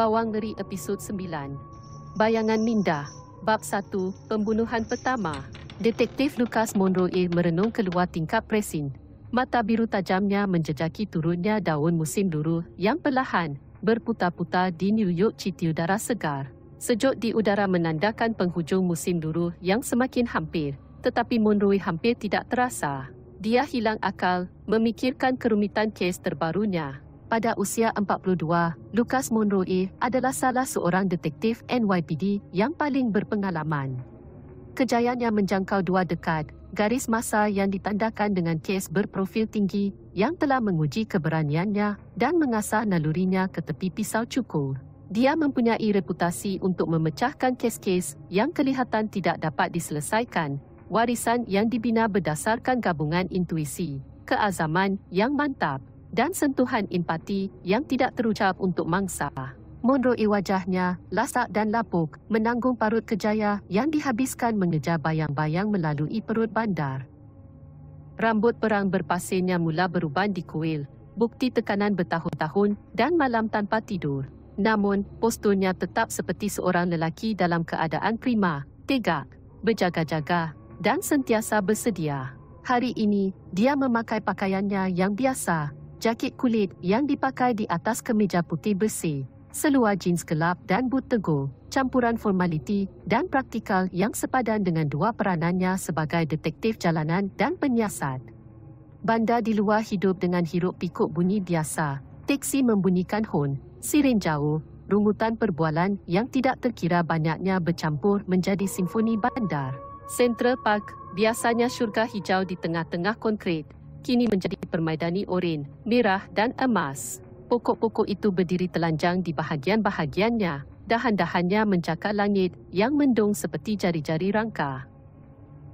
Bawang Ngeri Episod 9 Bayangan Minda Bab 1 Pembunuhan Pertama Detektif Lucas Monroe merenung keluar tingkap presin. Mata biru tajamnya menjejaki turunnya daun musim duru yang perlahan berputar-putar di New York City udara segar. Sejuk di udara menandakan penghujung musim duru yang semakin hampir, tetapi Monroe hampir tidak terasa. Dia hilang akal memikirkan kerumitan kes terbarunya pada usia 42, Lucas Monroe adalah salah seorang detektif NYPD yang paling berpengalaman. Kejayaannya menjangkau dua dekad, garis masa yang ditandakan dengan kes berprofil tinggi yang telah menguji keberaniannya dan mengasah nalurinya ke tepi pisau cukur. Dia mempunyai reputasi untuk memecahkan kes-kes yang kelihatan tidak dapat diselesaikan, warisan yang dibina berdasarkan gabungan intuisi, keazaman yang mantap, dan sentuhan empati yang tidak terucap untuk mangsa. Monroe e wajahnya, lasak dan lapuk, menanggung parut kejaya yang dihabiskan mengejar bayang-bayang melalui perut bandar. Rambut perang berpasirnya mula berubah di kuil, bukti tekanan bertahun-tahun dan malam tanpa tidur. Namun, posturnya tetap seperti seorang lelaki dalam keadaan prima, tegak, berjaga-jaga, dan sentiasa bersedia. Hari ini, dia memakai pakaiannya yang biasa, jaket kulit yang dipakai di atas kemeja putih besi, seluar jeans gelap dan boot tegur, campuran formaliti dan praktikal yang sepadan dengan dua peranannya sebagai detektif jalanan dan penyiasat. Bandar di luar hidup dengan hirup pikuk bunyi biasa, teksi membunyikan hon, sirin jauh, rungutan perbualan yang tidak terkira banyaknya bercampur menjadi simfoni bandar. Central Park, biasanya syurga hijau di tengah-tengah konkrit, kini menjadi permaidani oren, merah dan emas. Pokok-pokok itu berdiri telanjang di bahagian-bahagiannya. Dahan-dahannya mencakar langit yang mendung seperti jari-jari rangka.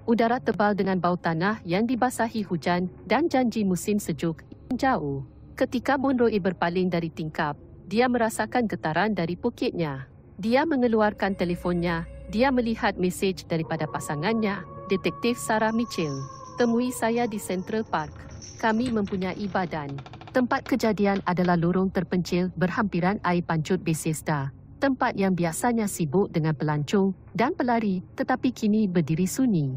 Udara tebal dengan bau tanah yang dibasahi hujan dan janji musim sejuk yang jauh. Ketika Monroe berpaling dari tingkap, dia merasakan getaran dari pukitnya. Dia mengeluarkan telefonnya. Dia melihat mesej daripada pasangannya, Detektif Sarah Mitchell. Temui saya di Central Park. Kami mempunyai badan. Tempat kejadian adalah lorong terpencil berhampiran air pancut Bethesda. Tempat yang biasanya sibuk dengan pelancong dan pelari tetapi kini berdiri sunyi.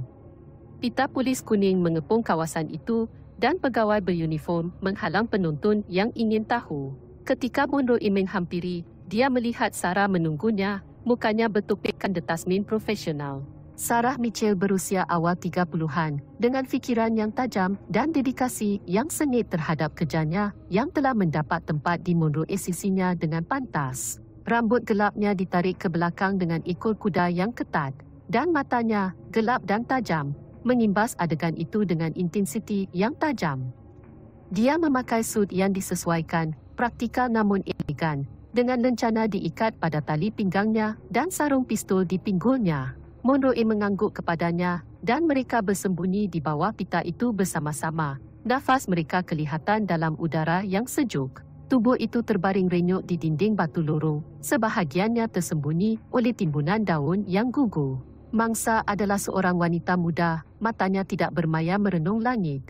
Pita polis kuning mengepung kawasan itu dan pegawai beruniform menghalang penonton yang ingin tahu. Ketika Bondo Iming hampiri, dia melihat Sarah menunggunya, mukanya bertopikkan detasmen profesional. Sarah Mitchell berusia awal tiga puluhan dengan fikiran yang tajam dan dedikasi yang sengit terhadap kerjanya yang telah mendapat tempat di Monroe sisinya dengan pantas. Rambut gelapnya ditarik ke belakang dengan ikul kuda yang ketat, dan matanya, gelap dan tajam, mengimbas adegan itu dengan intensiti yang tajam. Dia memakai suit yang disesuaikan, praktikal namun elegan, dengan lencana diikat pada tali pinggangnya dan sarung pistol di pinggulnya. Monroe mengangguk kepadanya dan mereka bersembunyi di bawah pita itu bersama-sama. Nafas mereka kelihatan dalam udara yang sejuk. Tubuh itu terbaring renyuk di dinding batu lorong, sebahagiannya tersembunyi oleh timbunan daun yang gugur. Mangsa adalah seorang wanita muda, matanya tidak bermaya merenung langit.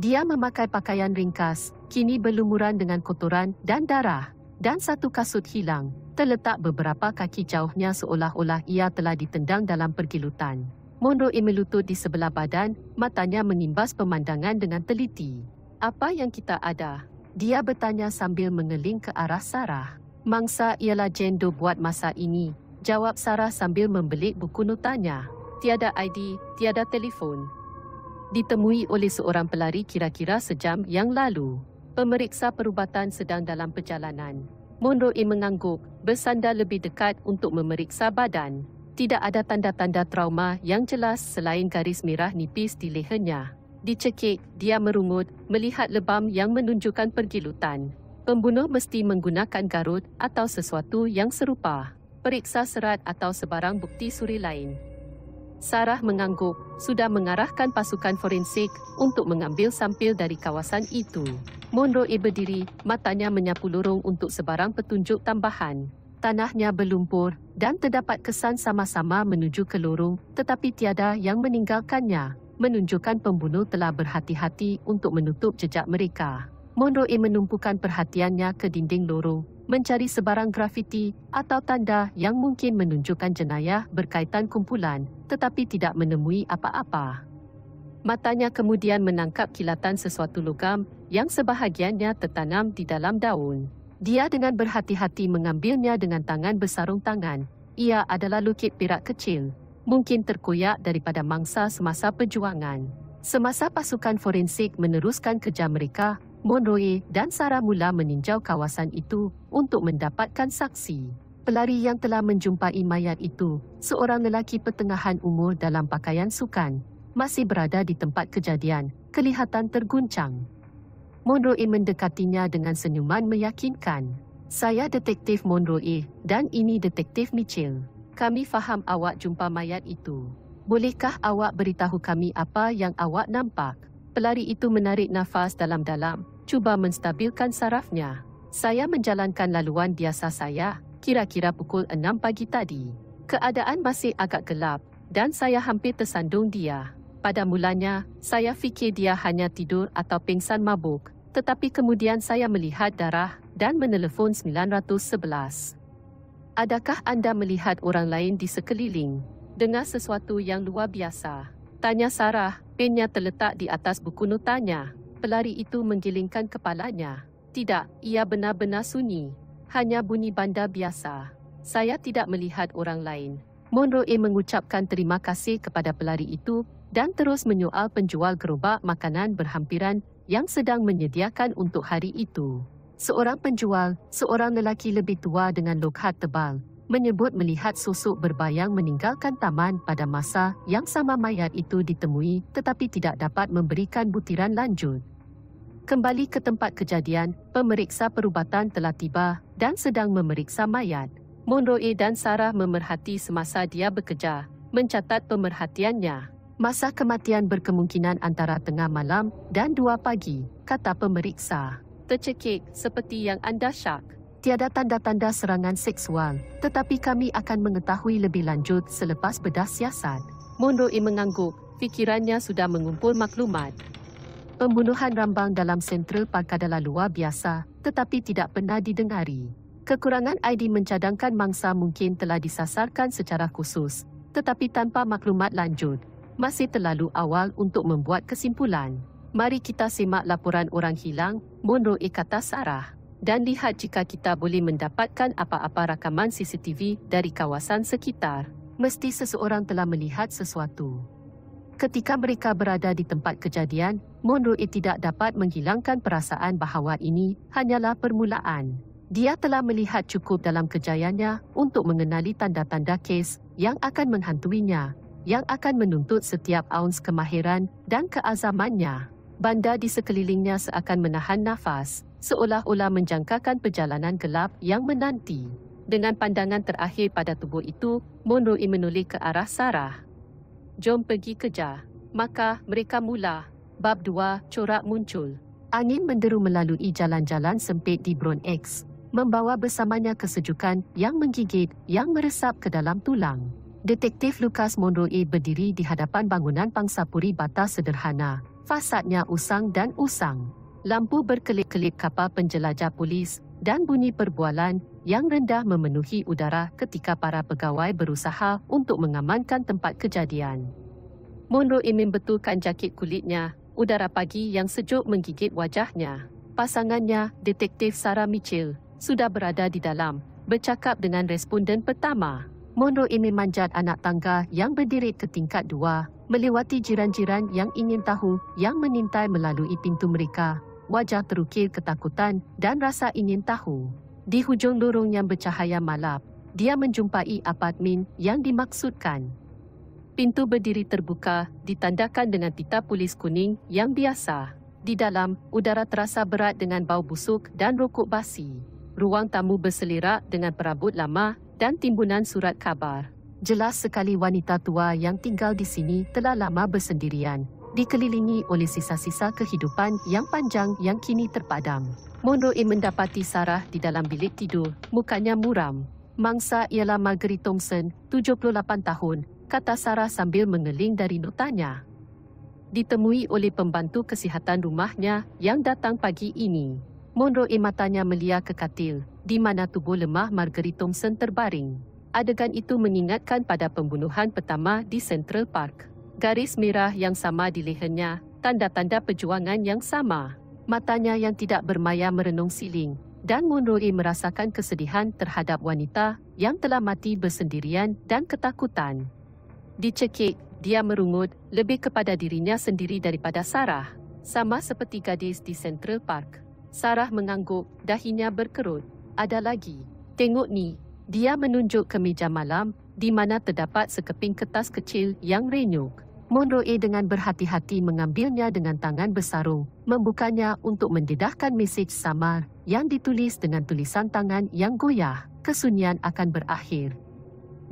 Dia memakai pakaian ringkas, kini berlumuran dengan kotoran dan darah, dan satu kasut hilang terletak beberapa kaki jauhnya seolah-olah ia telah ditendang dalam pergilutan. Monroe melutut di sebelah badan, matanya mengimbas pemandangan dengan teliti. Apa yang kita ada? Dia bertanya sambil mengeling ke arah Sarah. Mangsa ialah jendo buat masa ini, jawab Sarah sambil membelik buku notanya. Tiada ID, tiada telefon. Ditemui oleh seorang pelari kira-kira sejam yang lalu. Pemeriksa perubatan sedang dalam perjalanan. Monroe mengangguk, bersandar lebih dekat untuk memeriksa badan. Tidak ada tanda-tanda trauma yang jelas selain garis merah nipis di lehernya. Dicekik, dia merungut, melihat lebam yang menunjukkan pergilutan. Pembunuh mesti menggunakan garut atau sesuatu yang serupa. Periksa serat atau sebarang bukti suri lain. Sarah mengangguk, sudah mengarahkan pasukan forensik untuk mengambil sampil dari kawasan itu. Monroe berdiri, matanya menyapu lorong untuk sebarang petunjuk tambahan. Tanahnya berlumpur dan terdapat kesan sama-sama menuju ke lorong, tetapi tiada yang meninggalkannya, menunjukkan pembunuh telah berhati-hati untuk menutup jejak mereka. Monroe menumpukan perhatiannya ke dinding lorong mencari sebarang grafiti atau tanda yang mungkin menunjukkan jenayah berkaitan kumpulan tetapi tidak menemui apa-apa. Matanya kemudian menangkap kilatan sesuatu logam yang sebahagiannya tertanam di dalam daun. Dia dengan berhati-hati mengambilnya dengan tangan bersarung tangan. Ia adalah lukit pirak kecil, mungkin terkoyak daripada mangsa semasa perjuangan. Semasa pasukan forensik meneruskan kerja mereka Monroe dan Sarah mula meninjau kawasan itu untuk mendapatkan saksi. Pelari yang telah menjumpai mayat itu, seorang lelaki pertengahan umur dalam pakaian sukan, masih berada di tempat kejadian, kelihatan terguncang. Monroe mendekatinya dengan senyuman meyakinkan. Saya detektif Monroe dan ini detektif Mitchell. Kami faham awak jumpa mayat itu. Bolehkah awak beritahu kami apa yang awak nampak? pelari itu menarik nafas dalam-dalam, cuba menstabilkan sarafnya. Saya menjalankan laluan biasa saya, kira-kira pukul 6 pagi tadi. Keadaan masih agak gelap, dan saya hampir tersandung dia. Pada mulanya, saya fikir dia hanya tidur atau pingsan mabuk, tetapi kemudian saya melihat darah dan menelepon 911. Adakah anda melihat orang lain di sekeliling? Dengar sesuatu yang luar biasa. Tanya Sarah, Pennya terletak di atas buku notanya. Pelari itu menggelingkan kepalanya. Tidak, ia benar-benar sunyi. Hanya bunyi bandar biasa. Saya tidak melihat orang lain. Monroe mengucapkan terima kasih kepada pelari itu dan terus menyoal penjual gerobak makanan berhampiran yang sedang menyediakan untuk hari itu. Seorang penjual, seorang lelaki lebih tua dengan lokhat tebal, menyebut melihat sosok berbayang meninggalkan taman pada masa yang sama mayat itu ditemui tetapi tidak dapat memberikan butiran lanjut. Kembali ke tempat kejadian, pemeriksa perubatan telah tiba dan sedang memeriksa mayat. Monroe dan Sarah memerhati semasa dia bekerja, mencatat pemerhatiannya. Masa kematian berkemungkinan antara tengah malam dan dua pagi, kata pemeriksa. Tercekik seperti yang anda syak tiada tanda-tanda serangan seksual, tetapi kami akan mengetahui lebih lanjut selepas bedah siasat. Monroe mengangguk, fikirannya sudah mengumpul maklumat. Pembunuhan rambang dalam sentral park adalah luar biasa, tetapi tidak pernah didengari. Kekurangan ID mencadangkan mangsa mungkin telah disasarkan secara khusus, tetapi tanpa maklumat lanjut. Masih terlalu awal untuk membuat kesimpulan. Mari kita simak laporan orang hilang, Monroe kata Sarah dan lihat jika kita boleh mendapatkan apa-apa rakaman CCTV dari kawasan sekitar. Mesti seseorang telah melihat sesuatu. Ketika mereka berada di tempat kejadian, Monroe tidak dapat menghilangkan perasaan bahawa ini hanyalah permulaan. Dia telah melihat cukup dalam kejayaannya untuk mengenali tanda-tanda kes yang akan menghantuinya, yang akan menuntut setiap ounce kemahiran dan keazamannya. Bandar di sekelilingnya seakan menahan nafas seolah-olah menjangkakan perjalanan gelap yang menanti. Dengan pandangan terakhir pada tubuh itu, Monroe menoleh ke arah Sarah. Jom pergi kejar. Maka mereka mula. Bab 2, corak muncul. Angin menderu melalui jalan-jalan sempit di Brown X, membawa bersamanya kesejukan yang menggigit, yang meresap ke dalam tulang. Detektif Lucas Monroe berdiri di hadapan bangunan pangsapuri batas sederhana. Fasadnya usang dan usang lampu berkelip-kelip kapal penjelajah polis dan bunyi perbualan yang rendah memenuhi udara ketika para pegawai berusaha untuk mengamankan tempat kejadian. Monroe ingin betulkan jaket kulitnya, udara pagi yang sejuk menggigit wajahnya. Pasangannya, Detektif Sarah Mitchell, sudah berada di dalam, bercakap dengan responden pertama. Monroe ingin manjat anak tangga yang berdiri ke tingkat dua, melewati jiran-jiran yang ingin tahu yang menintai melalui pintu mereka wajah terukir ketakutan dan rasa ingin tahu. Di hujung lorong yang bercahaya malap, dia menjumpai apartmen yang dimaksudkan. Pintu berdiri terbuka, ditandakan dengan titah polis kuning yang biasa. Di dalam, udara terasa berat dengan bau busuk dan rokok basi. Ruang tamu berselerak dengan perabot lama dan timbunan surat kabar. Jelas sekali wanita tua yang tinggal di sini telah lama bersendirian dikelilingi oleh sisa-sisa kehidupan yang panjang yang kini terpadam. Monroe mendapati Sarah di dalam bilik tidur, mukanya muram. Mangsa ialah Marguerite Thompson, 78 tahun, kata Sarah sambil mengeling dari notanya. Ditemui oleh pembantu kesihatan rumahnya yang datang pagi ini. Monroe matanya melihat ke katil, di mana tubuh lemah Marguerite Thompson terbaring. Adegan itu mengingatkan pada pembunuhan pertama di Central Park garis merah yang sama di lehernya, tanda-tanda perjuangan yang sama. Matanya yang tidak bermaya merenung siling, dan Munroi merasakan kesedihan terhadap wanita yang telah mati bersendirian dan ketakutan. Dicekik, dia merungut lebih kepada dirinya sendiri daripada Sarah. Sama seperti gadis di Central Park. Sarah mengangguk, dahinya berkerut. Ada lagi. Tengok ni. Dia menunjuk ke meja malam, di mana terdapat sekeping kertas kecil yang renyuk. Monroe dengan berhati-hati mengambilnya dengan tangan bersarung, membukanya untuk mendedahkan mesej samar yang ditulis dengan tulisan tangan yang goyah. Kesunyian akan berakhir.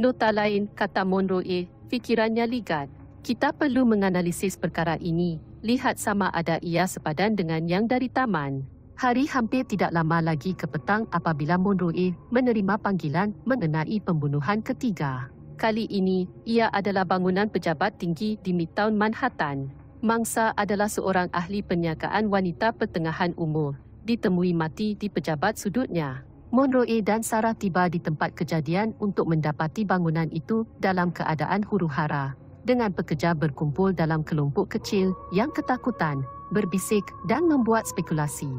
Nota lain, kata Monroe, fikirannya ligat. Kita perlu menganalisis perkara ini. Lihat sama ada ia sepadan dengan yang dari taman. Hari hampir tidak lama lagi ke petang apabila Monroe menerima panggilan mengenai pembunuhan ketiga kali ini ia adalah bangunan pejabat tinggi di Midtown Manhattan. Mangsa adalah seorang ahli perniagaan wanita pertengahan umur, ditemui mati di pejabat sudutnya. Monroe dan Sarah tiba di tempat kejadian untuk mendapati bangunan itu dalam keadaan huru-hara. Dengan pekerja berkumpul dalam kelompok kecil yang ketakutan, berbisik dan membuat spekulasi.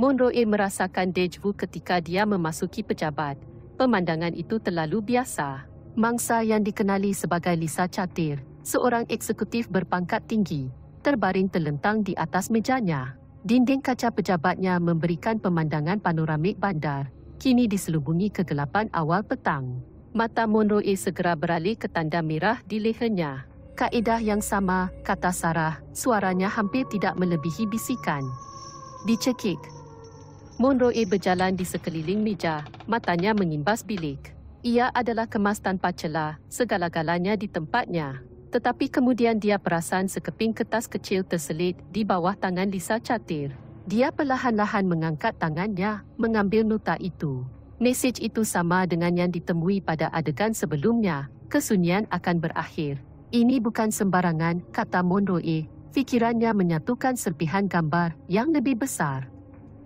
Monroe merasakan deja vu ketika dia memasuki pejabat. Pemandangan itu terlalu biasa mangsa yang dikenali sebagai Lisa Chatir, seorang eksekutif berpangkat tinggi, terbaring terlentang di atas mejanya. Dinding kaca pejabatnya memberikan pemandangan panoramik bandar, kini diselubungi kegelapan awal petang. Mata Monroe segera beralih ke tanda merah di lehernya. Kaedah yang sama, kata Sarah, suaranya hampir tidak melebihi bisikan. Dicekik. Monroe berjalan di sekeliling meja, matanya mengimbas bilik. Ia adalah kemas tanpa celah, segala-galanya di tempatnya. Tetapi kemudian dia perasan sekeping kertas kecil terselit di bawah tangan Lisa Catir. Dia perlahan-lahan mengangkat tangannya, mengambil nota itu. Mesej itu sama dengan yang ditemui pada adegan sebelumnya. Kesunyian akan berakhir. Ini bukan sembarangan, kata Monroe. Fikirannya menyatukan serpihan gambar yang lebih besar.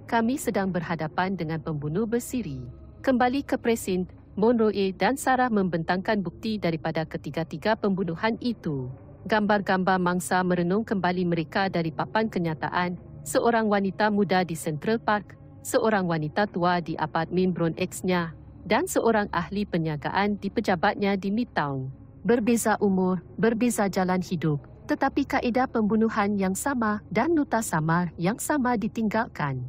Kami sedang berhadapan dengan pembunuh bersiri. Kembali ke presint, Monroe dan Sarah membentangkan bukti daripada ketiga-tiga pembunuhan itu. Gambar-gambar mangsa merenung kembali mereka dari papan kenyataan, seorang wanita muda di Central Park, seorang wanita tua di apartmen Brown X-nya, dan seorang ahli penyagaan di pejabatnya di Midtown. Berbeza umur, berbeza jalan hidup, tetapi kaedah pembunuhan yang sama dan nota samar yang sama ditinggalkan.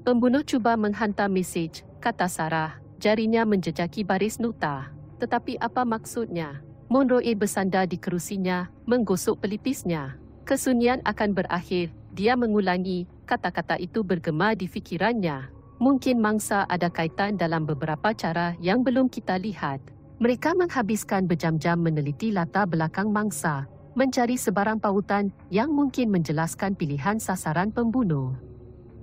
Pembunuh cuba menghantar mesej, kata Sarah, Jarinya menjejaki baris nota. Tetapi apa maksudnya? Monroe bersandar di kerusinya, menggosok pelipisnya. Kesunyian akan berakhir, dia mengulangi, kata-kata itu bergema di fikirannya. Mungkin mangsa ada kaitan dalam beberapa cara yang belum kita lihat. Mereka menghabiskan berjam-jam meneliti latar belakang mangsa, mencari sebarang pautan yang mungkin menjelaskan pilihan sasaran pembunuh.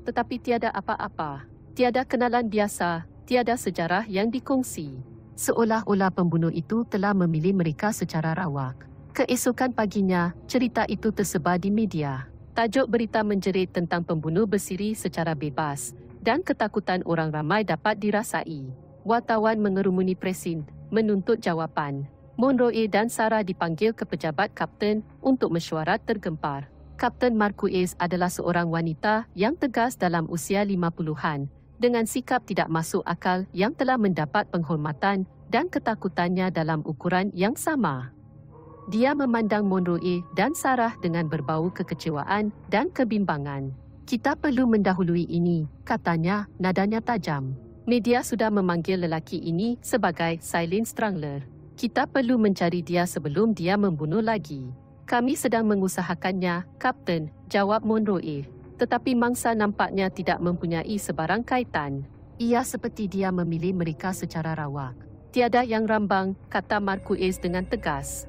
Tetapi tiada apa-apa. Tiada kenalan biasa, tiada sejarah yang dikongsi. Seolah-olah pembunuh itu telah memilih mereka secara rawak. Keesokan paginya, cerita itu tersebar di media. Tajuk berita menjerit tentang pembunuh bersiri secara bebas dan ketakutan orang ramai dapat dirasai. Wartawan mengerumuni presin, menuntut jawapan. Monroe dan Sarah dipanggil ke pejabat kapten untuk mesyuarat tergempar. Kapten Marquez adalah seorang wanita yang tegas dalam usia lima puluhan dengan sikap tidak masuk akal yang telah mendapat penghormatan dan ketakutannya dalam ukuran yang sama. Dia memandang Monroe dan Sarah dengan berbau kekecewaan dan kebimbangan. Kita perlu mendahului ini, katanya, nadanya tajam. Media sudah memanggil lelaki ini sebagai Silent Strangler. Kita perlu mencari dia sebelum dia membunuh lagi. Kami sedang mengusahakannya, Kapten, jawab Monroe tetapi mangsa nampaknya tidak mempunyai sebarang kaitan. Ia seperti dia memilih mereka secara rawak. Tiada yang rambang, kata Marquez dengan tegas.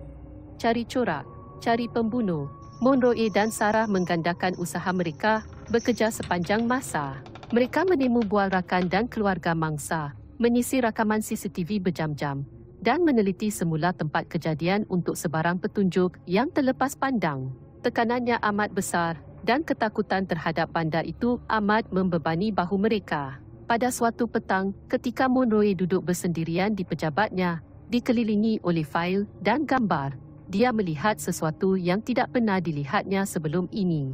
Cari corak, cari pembunuh. Monroe dan Sarah menggandakan usaha mereka, bekerja sepanjang masa. Mereka menemu bual rakan dan keluarga mangsa, menyisir rakaman CCTV berjam-jam, dan meneliti semula tempat kejadian untuk sebarang petunjuk yang terlepas pandang. Tekanannya amat besar, dan ketakutan terhadap bandar itu amat membebani bahu mereka. Pada suatu petang, ketika Monroe duduk bersendirian di pejabatnya, dikelilingi oleh fail dan gambar, dia melihat sesuatu yang tidak pernah dilihatnya sebelum ini.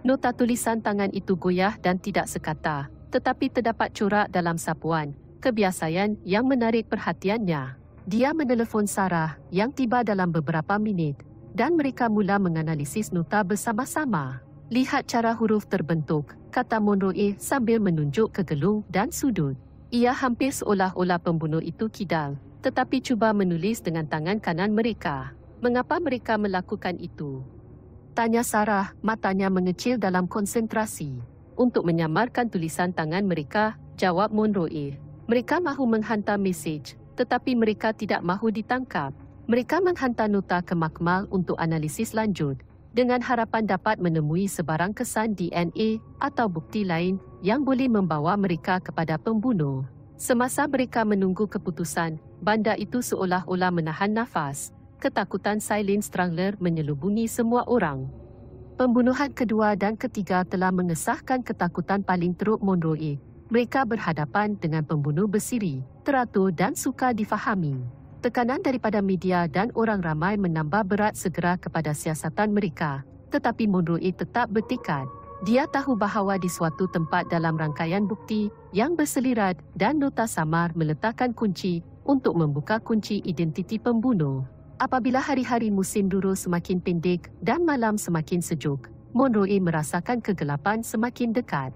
Nota tulisan tangan itu goyah dan tidak sekata, tetapi terdapat corak dalam sapuan, kebiasaan yang menarik perhatiannya. Dia menelpon Sarah yang tiba dalam beberapa minit dan mereka mula menganalisis nota bersama-sama. Lihat cara huruf terbentuk, kata Monroe sambil menunjuk ke gelung dan sudut. Ia hampir seolah-olah pembunuh itu kidal, tetapi cuba menulis dengan tangan kanan mereka. Mengapa mereka melakukan itu? Tanya Sarah, matanya mengecil dalam konsentrasi. Untuk menyamarkan tulisan tangan mereka, jawab Monroe. Mereka mahu menghantar mesej, tetapi mereka tidak mahu ditangkap. Mereka menghantar nota ke makmal untuk analisis lanjut, dengan harapan dapat menemui sebarang kesan DNA atau bukti lain yang boleh membawa mereka kepada pembunuh. Semasa mereka menunggu keputusan, bandar itu seolah-olah menahan nafas. Ketakutan Silent Strangler menyelubungi semua orang. Pembunuhan kedua dan ketiga telah mengesahkan ketakutan paling teruk Monroe. Mereka berhadapan dengan pembunuh bersiri, teratur dan suka difahami. Tekanan daripada media dan orang ramai menambah berat segera kepada siasatan mereka. Tetapi Monroe tetap bertikan. Dia tahu bahawa di suatu tempat dalam rangkaian bukti yang berselirat dan nota samar meletakkan kunci untuk membuka kunci identiti pembunuh. Apabila hari-hari musim duru semakin pendek dan malam semakin sejuk, Monroe merasakan kegelapan semakin dekat.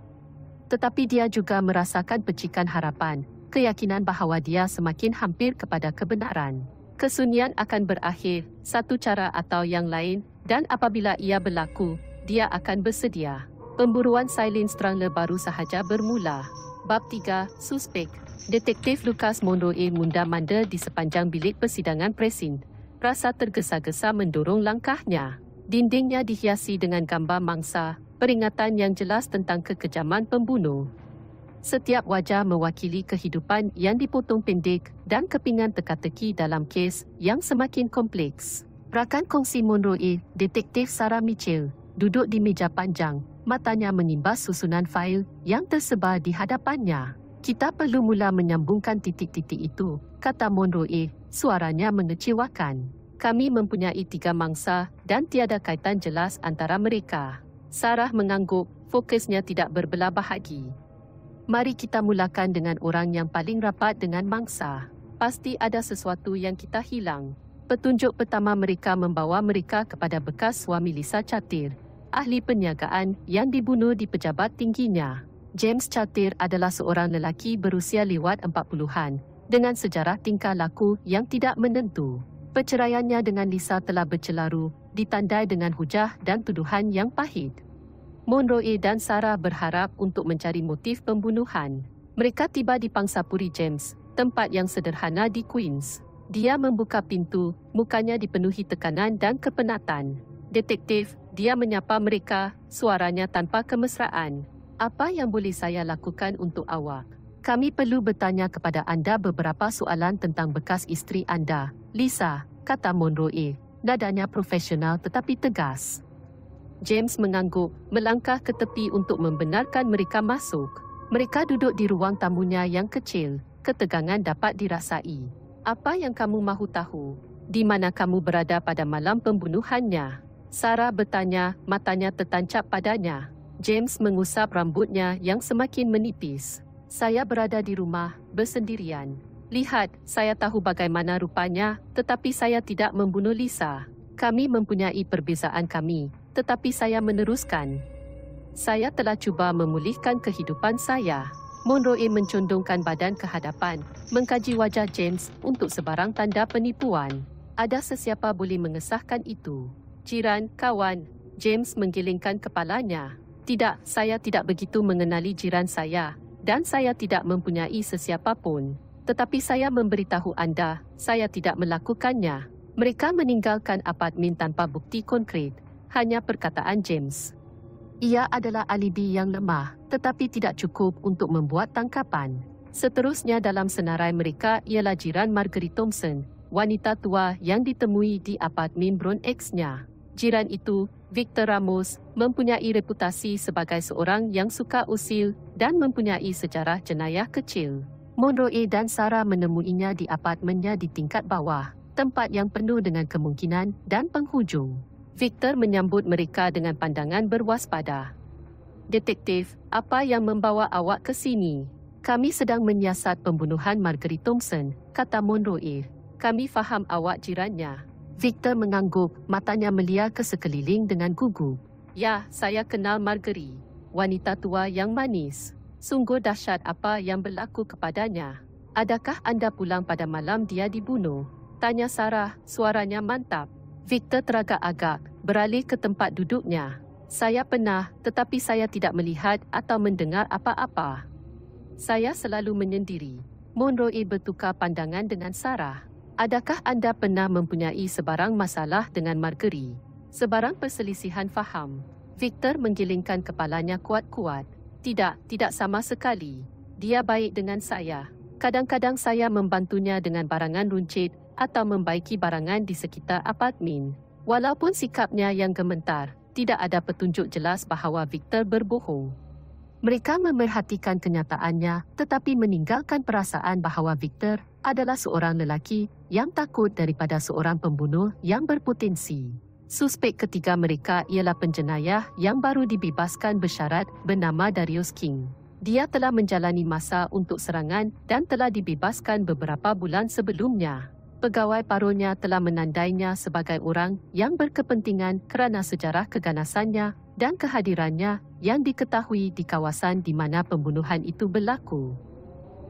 Tetapi dia juga merasakan pecikan harapan keyakinan bahawa dia semakin hampir kepada kebenaran. Kesunyian akan berakhir, satu cara atau yang lain, dan apabila ia berlaku, dia akan bersedia. Pemburuan Silin Strangle baru sahaja bermula. Bab 3, Suspek. Detektif Lukas Monroe munda manda di sepanjang bilik persidangan presin. Rasa tergesa-gesa mendorong langkahnya. Dindingnya dihiasi dengan gambar mangsa, peringatan yang jelas tentang kekejaman pembunuh. Setiap wajah mewakili kehidupan yang dipotong pendek dan kepingan teka-teki dalam kes yang semakin kompleks. Rakan kongsi Monroe, Detektif Sarah Mitchell, duduk di meja panjang, matanya menimbas susunan fail yang tersebar di hadapannya. Kita perlu mula menyambungkan titik-titik itu, kata Monroe, suaranya mengecewakan. Kami mempunyai tiga mangsa dan tiada kaitan jelas antara mereka. Sarah mengangguk, fokusnya tidak berbelah bahagi. Mari kita mulakan dengan orang yang paling rapat dengan mangsa. Pasti ada sesuatu yang kita hilang. Petunjuk pertama mereka membawa mereka kepada bekas suami Lisa Chatir, ahli perniagaan yang dibunuh di pejabat tingginya. James Chatir adalah seorang lelaki berusia lewat empat puluhan dengan sejarah tingkah laku yang tidak menentu. Perceraiannya dengan Lisa telah bercelaru, ditandai dengan hujah dan tuduhan yang pahit. Monroe dan Sarah berharap untuk mencari motif pembunuhan. Mereka tiba di Pangsapuri James, tempat yang sederhana di Queens. Dia membuka pintu, mukanya dipenuhi tekanan dan kepenatan. Detektif, dia menyapa mereka, suaranya tanpa kemesraan. Apa yang boleh saya lakukan untuk awak? Kami perlu bertanya kepada anda beberapa soalan tentang bekas istri anda, Lisa, kata Monroe. Nadanya profesional tetapi tegas. James mengangguk, melangkah ke tepi untuk membenarkan mereka masuk. Mereka duduk di ruang tamunya yang kecil, ketegangan dapat dirasai. Apa yang kamu mahu tahu? Di mana kamu berada pada malam pembunuhannya? Sarah bertanya, matanya tertancap padanya. James mengusap rambutnya yang semakin menipis. Saya berada di rumah, bersendirian. Lihat, saya tahu bagaimana rupanya, tetapi saya tidak membunuh Lisa. Kami mempunyai perbezaan kami, tetapi saya meneruskan. Saya telah cuba memulihkan kehidupan saya. Monroe mencondongkan badan ke hadapan, mengkaji wajah James untuk sebarang tanda penipuan. Ada sesiapa boleh mengesahkan itu? Jiran, kawan, James menggelengkan kepalanya. Tidak, saya tidak begitu mengenali jiran saya dan saya tidak mempunyai sesiapa pun. Tetapi saya memberitahu anda, saya tidak melakukannya. Mereka meninggalkan apartmen tanpa bukti konkret hanya perkataan James. Ia adalah alibi yang lemah, tetapi tidak cukup untuk membuat tangkapan. Seterusnya dalam senarai mereka ialah jiran Marguerite Thompson, wanita tua yang ditemui di apartmen Brown X-nya. Jiran itu, Victor Ramos, mempunyai reputasi sebagai seorang yang suka usil dan mempunyai sejarah jenayah kecil. Monroe dan Sarah menemuinya di apartmennya di tingkat bawah, tempat yang penuh dengan kemungkinan dan penghujung. Victor menyambut mereka dengan pandangan berwaspada. Detektif, apa yang membawa awak ke sini? Kami sedang menyiasat pembunuhan Marguerite Thompson, kata Monroe. Kami faham awak jirannya. Victor mengangguk, matanya melihat ke sekeliling dengan gugup. Ya, saya kenal Marguerite. Wanita tua yang manis. Sungguh dahsyat apa yang berlaku kepadanya. Adakah anda pulang pada malam dia dibunuh? Tanya Sarah, suaranya mantap. Victor teragak-agak, beralih ke tempat duduknya. Saya pernah, tetapi saya tidak melihat atau mendengar apa-apa. Saya selalu menyendiri. Monroe bertukar pandangan dengan Sarah. Adakah anda pernah mempunyai sebarang masalah dengan Margery? Sebarang perselisihan faham? Victor menggilingkan kepalanya kuat-kuat. Tidak, tidak sama sekali. Dia baik dengan saya. Kadang-kadang saya membantunya dengan barangan runcit atau membaiki barangan di sekitar apartmen. Walaupun sikapnya yang gementar, tidak ada petunjuk jelas bahawa Victor berbohong. Mereka memerhatikan kenyataannya tetapi meninggalkan perasaan bahawa Victor adalah seorang lelaki yang takut daripada seorang pembunuh yang berpotensi. Suspek ketiga mereka ialah penjenayah yang baru dibebaskan bersyarat bernama Darius King. Dia telah menjalani masa untuk serangan dan telah dibebaskan beberapa bulan sebelumnya pegawai parunya telah menandainya sebagai orang yang berkepentingan kerana sejarah keganasannya dan kehadirannya yang diketahui di kawasan di mana pembunuhan itu berlaku.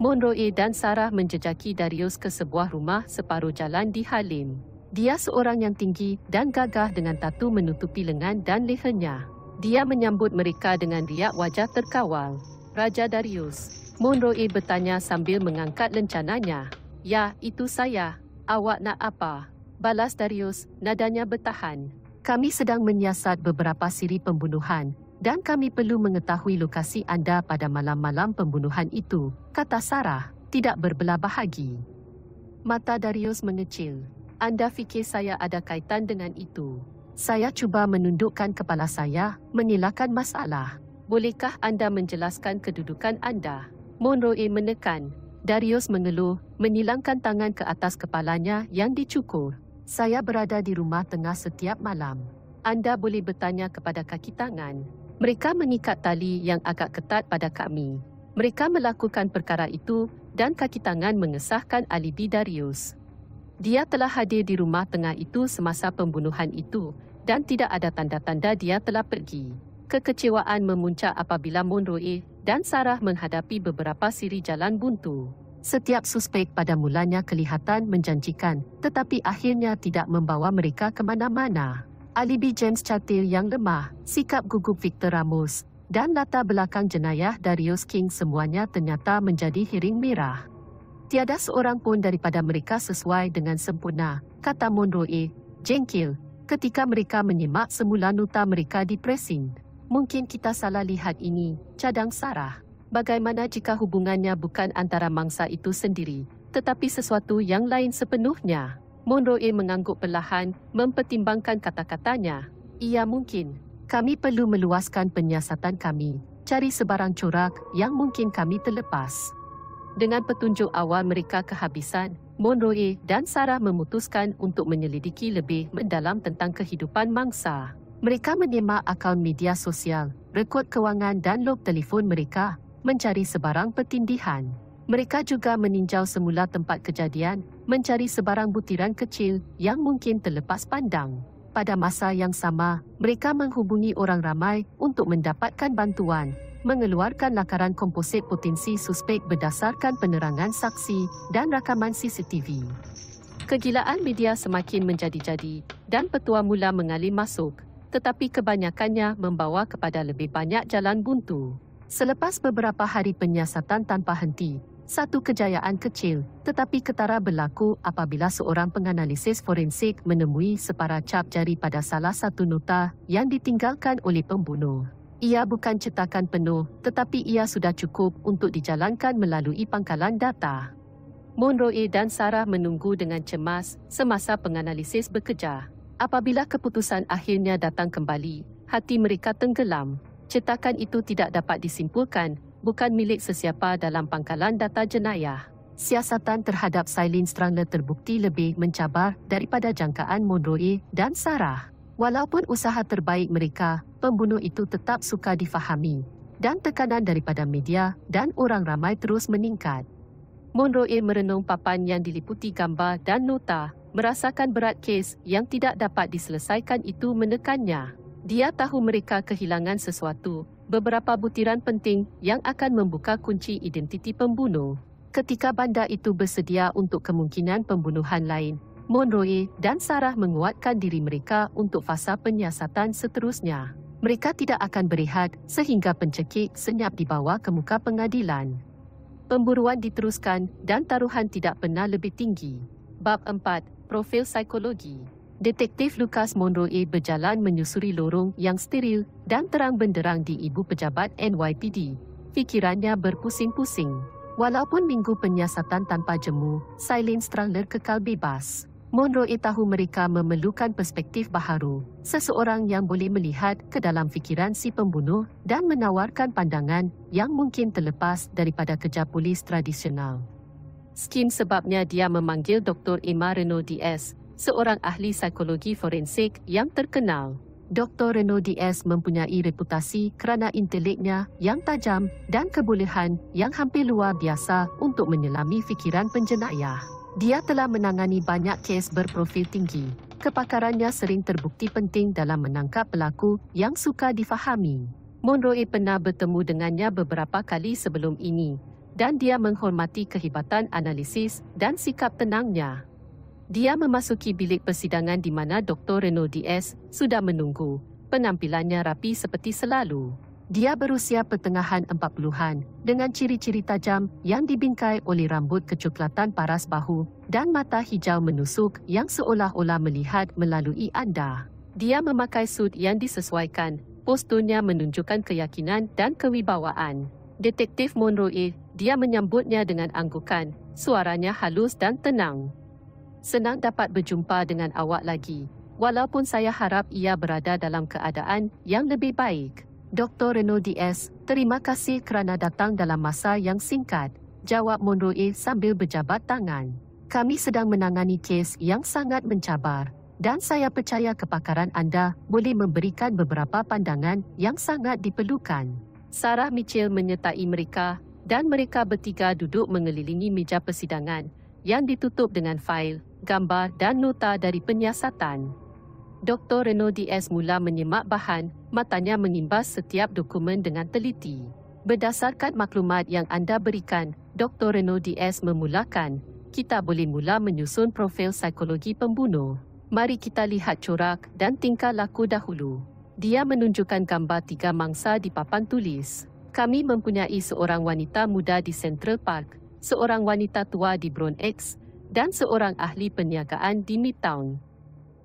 Monroe dan Sarah menjejaki Darius ke sebuah rumah separuh jalan di Halim. Dia seorang yang tinggi dan gagah dengan tatu menutupi lengan dan lehernya. Dia menyambut mereka dengan riak wajah terkawal. Raja Darius, Monroe bertanya sambil mengangkat lencananya. Ya, itu saya, Awak nak apa? Balas Darius, nadanya bertahan. Kami sedang menyiasat beberapa siri pembunuhan dan kami perlu mengetahui lokasi anda pada malam-malam pembunuhan itu, kata Sarah, tidak berbelah bahagi. Mata Darius mengecil. Anda fikir saya ada kaitan dengan itu? Saya cuba menundukkan kepala saya, Menilakan masalah. Bolehkah anda menjelaskan kedudukan anda? Monroe menekan, Darius mengeluh, menilangkan tangan ke atas kepalanya yang dicukur. Saya berada di rumah tengah setiap malam. Anda boleh bertanya kepada kaki tangan. Mereka mengikat tali yang agak ketat pada kami. Mereka melakukan perkara itu dan kaki tangan mengesahkan alibi Darius. Dia telah hadir di rumah tengah itu semasa pembunuhan itu dan tidak ada tanda-tanda dia telah pergi. Kekecewaan memuncak apabila Monroe dan Sarah menghadapi beberapa siri jalan buntu. Setiap suspek pada mulanya kelihatan menjanjikan, tetapi akhirnya tidak membawa mereka ke mana-mana. Alibi James Chatil yang lemah, sikap gugup Victor Ramos, dan latar belakang jenayah Darius King semuanya ternyata menjadi hiring merah. Tiada seorang pun daripada mereka sesuai dengan sempurna, kata Monroe, jengkil, ketika mereka menyimak semula nota mereka di presin mungkin kita salah lihat ini, cadang Sarah. Bagaimana jika hubungannya bukan antara mangsa itu sendiri, tetapi sesuatu yang lain sepenuhnya? Monroe mengangguk perlahan, mempertimbangkan kata-katanya. Ia mungkin. Kami perlu meluaskan penyiasatan kami, cari sebarang corak yang mungkin kami terlepas. Dengan petunjuk awal mereka kehabisan, Monroe dan Sarah memutuskan untuk menyelidiki lebih mendalam tentang kehidupan mangsa. Mereka menerima akaun media sosial, rekod kewangan dan log telefon mereka, mencari sebarang petindihan. Mereka juga meninjau semula tempat kejadian, mencari sebarang butiran kecil yang mungkin terlepas pandang. Pada masa yang sama, mereka menghubungi orang ramai untuk mendapatkan bantuan, mengeluarkan lakaran komposit potensi suspek berdasarkan penerangan saksi dan rakaman CCTV. Kegilaan media semakin menjadi-jadi dan petua mula mengalir masuk tetapi kebanyakannya membawa kepada lebih banyak jalan buntu. Selepas beberapa hari penyiasatan tanpa henti, satu kejayaan kecil tetapi ketara berlaku apabila seorang penganalisis forensik menemui separa cap jari pada salah satu nota yang ditinggalkan oleh pembunuh. Ia bukan cetakan penuh, tetapi ia sudah cukup untuk dijalankan melalui pangkalan data. Monroe dan Sarah menunggu dengan cemas semasa penganalisis bekerja. Apabila keputusan akhirnya datang kembali, hati mereka tenggelam. Cetakan itu tidak dapat disimpulkan, bukan milik sesiapa dalam pangkalan data jenayah. Siasatan terhadap Sailin Strangler terbukti lebih mencabar daripada jangkaan Monroe dan Sarah. Walaupun usaha terbaik mereka, pembunuh itu tetap suka difahami. Dan tekanan daripada media dan orang ramai terus meningkat. Monroe merenung papan yang diliputi gambar dan nota merasakan berat kes yang tidak dapat diselesaikan itu menekannya. Dia tahu mereka kehilangan sesuatu, beberapa butiran penting yang akan membuka kunci identiti pembunuh. Ketika bandar itu bersedia untuk kemungkinan pembunuhan lain, Monroe dan Sarah menguatkan diri mereka untuk fasa penyiasatan seterusnya. Mereka tidak akan berehat sehingga pencekik senyap dibawa ke muka pengadilan. Pemburuan diteruskan dan taruhan tidak pernah lebih tinggi. Bab 4, profil psikologi. Detektif Lukas Monroe berjalan menyusuri lorong yang steril dan terang benderang di ibu pejabat NYPD. Fikirannya berpusing-pusing. Walaupun minggu penyiasatan tanpa jemu, Silent Strangler kekal bebas. Monroe tahu mereka memerlukan perspektif baharu, seseorang yang boleh melihat ke dalam fikiran si pembunuh dan menawarkan pandangan yang mungkin terlepas daripada kerja polis tradisional. Skim sebabnya dia memanggil Dr. Emma Renaud DS, seorang ahli psikologi forensik yang terkenal. Dr. Renaud DS mempunyai reputasi kerana inteleknya yang tajam dan kebolehan yang hampir luar biasa untuk menyelami fikiran penjenayah. Dia telah menangani banyak kes berprofil tinggi. Kepakarannya sering terbukti penting dalam menangkap pelaku yang suka difahami. Monroe pernah bertemu dengannya beberapa kali sebelum ini dan dia menghormati kehebatan analisis dan sikap tenangnya. Dia memasuki bilik persidangan di mana Dr. Renaud DS sudah menunggu. Penampilannya rapi seperti selalu. Dia berusia pertengahan empat puluhan dengan ciri-ciri tajam yang dibingkai oleh rambut kecoklatan paras bahu dan mata hijau menusuk yang seolah-olah melihat melalui anda. Dia memakai suit yang disesuaikan. Posturnya menunjukkan keyakinan dan kewibawaan. Detektif Monroe dia menyambutnya dengan anggukan, suaranya halus dan tenang. Senang dapat berjumpa dengan awak lagi, walaupun saya harap ia berada dalam keadaan yang lebih baik. Dr. Renaud S., terima kasih kerana datang dalam masa yang singkat, jawab Monroe sambil berjabat tangan. Kami sedang menangani kes yang sangat mencabar, dan saya percaya kepakaran anda boleh memberikan beberapa pandangan yang sangat diperlukan. Sarah Mitchell menyertai mereka dan mereka bertiga duduk mengelilingi meja persidangan yang ditutup dengan fail, gambar dan nota dari penyiasatan. Dr. Renaud D.S. mula menyemak bahan, matanya mengimbas setiap dokumen dengan teliti. Berdasarkan maklumat yang anda berikan, Dr. Renaud D.S. memulakan, kita boleh mula menyusun profil psikologi pembunuh. Mari kita lihat corak dan tingkah laku dahulu. Dia menunjukkan gambar tiga mangsa di papan tulis. Kami mempunyai seorang wanita muda di Central Park, seorang wanita tua di Brown X, dan seorang ahli perniagaan di Midtown.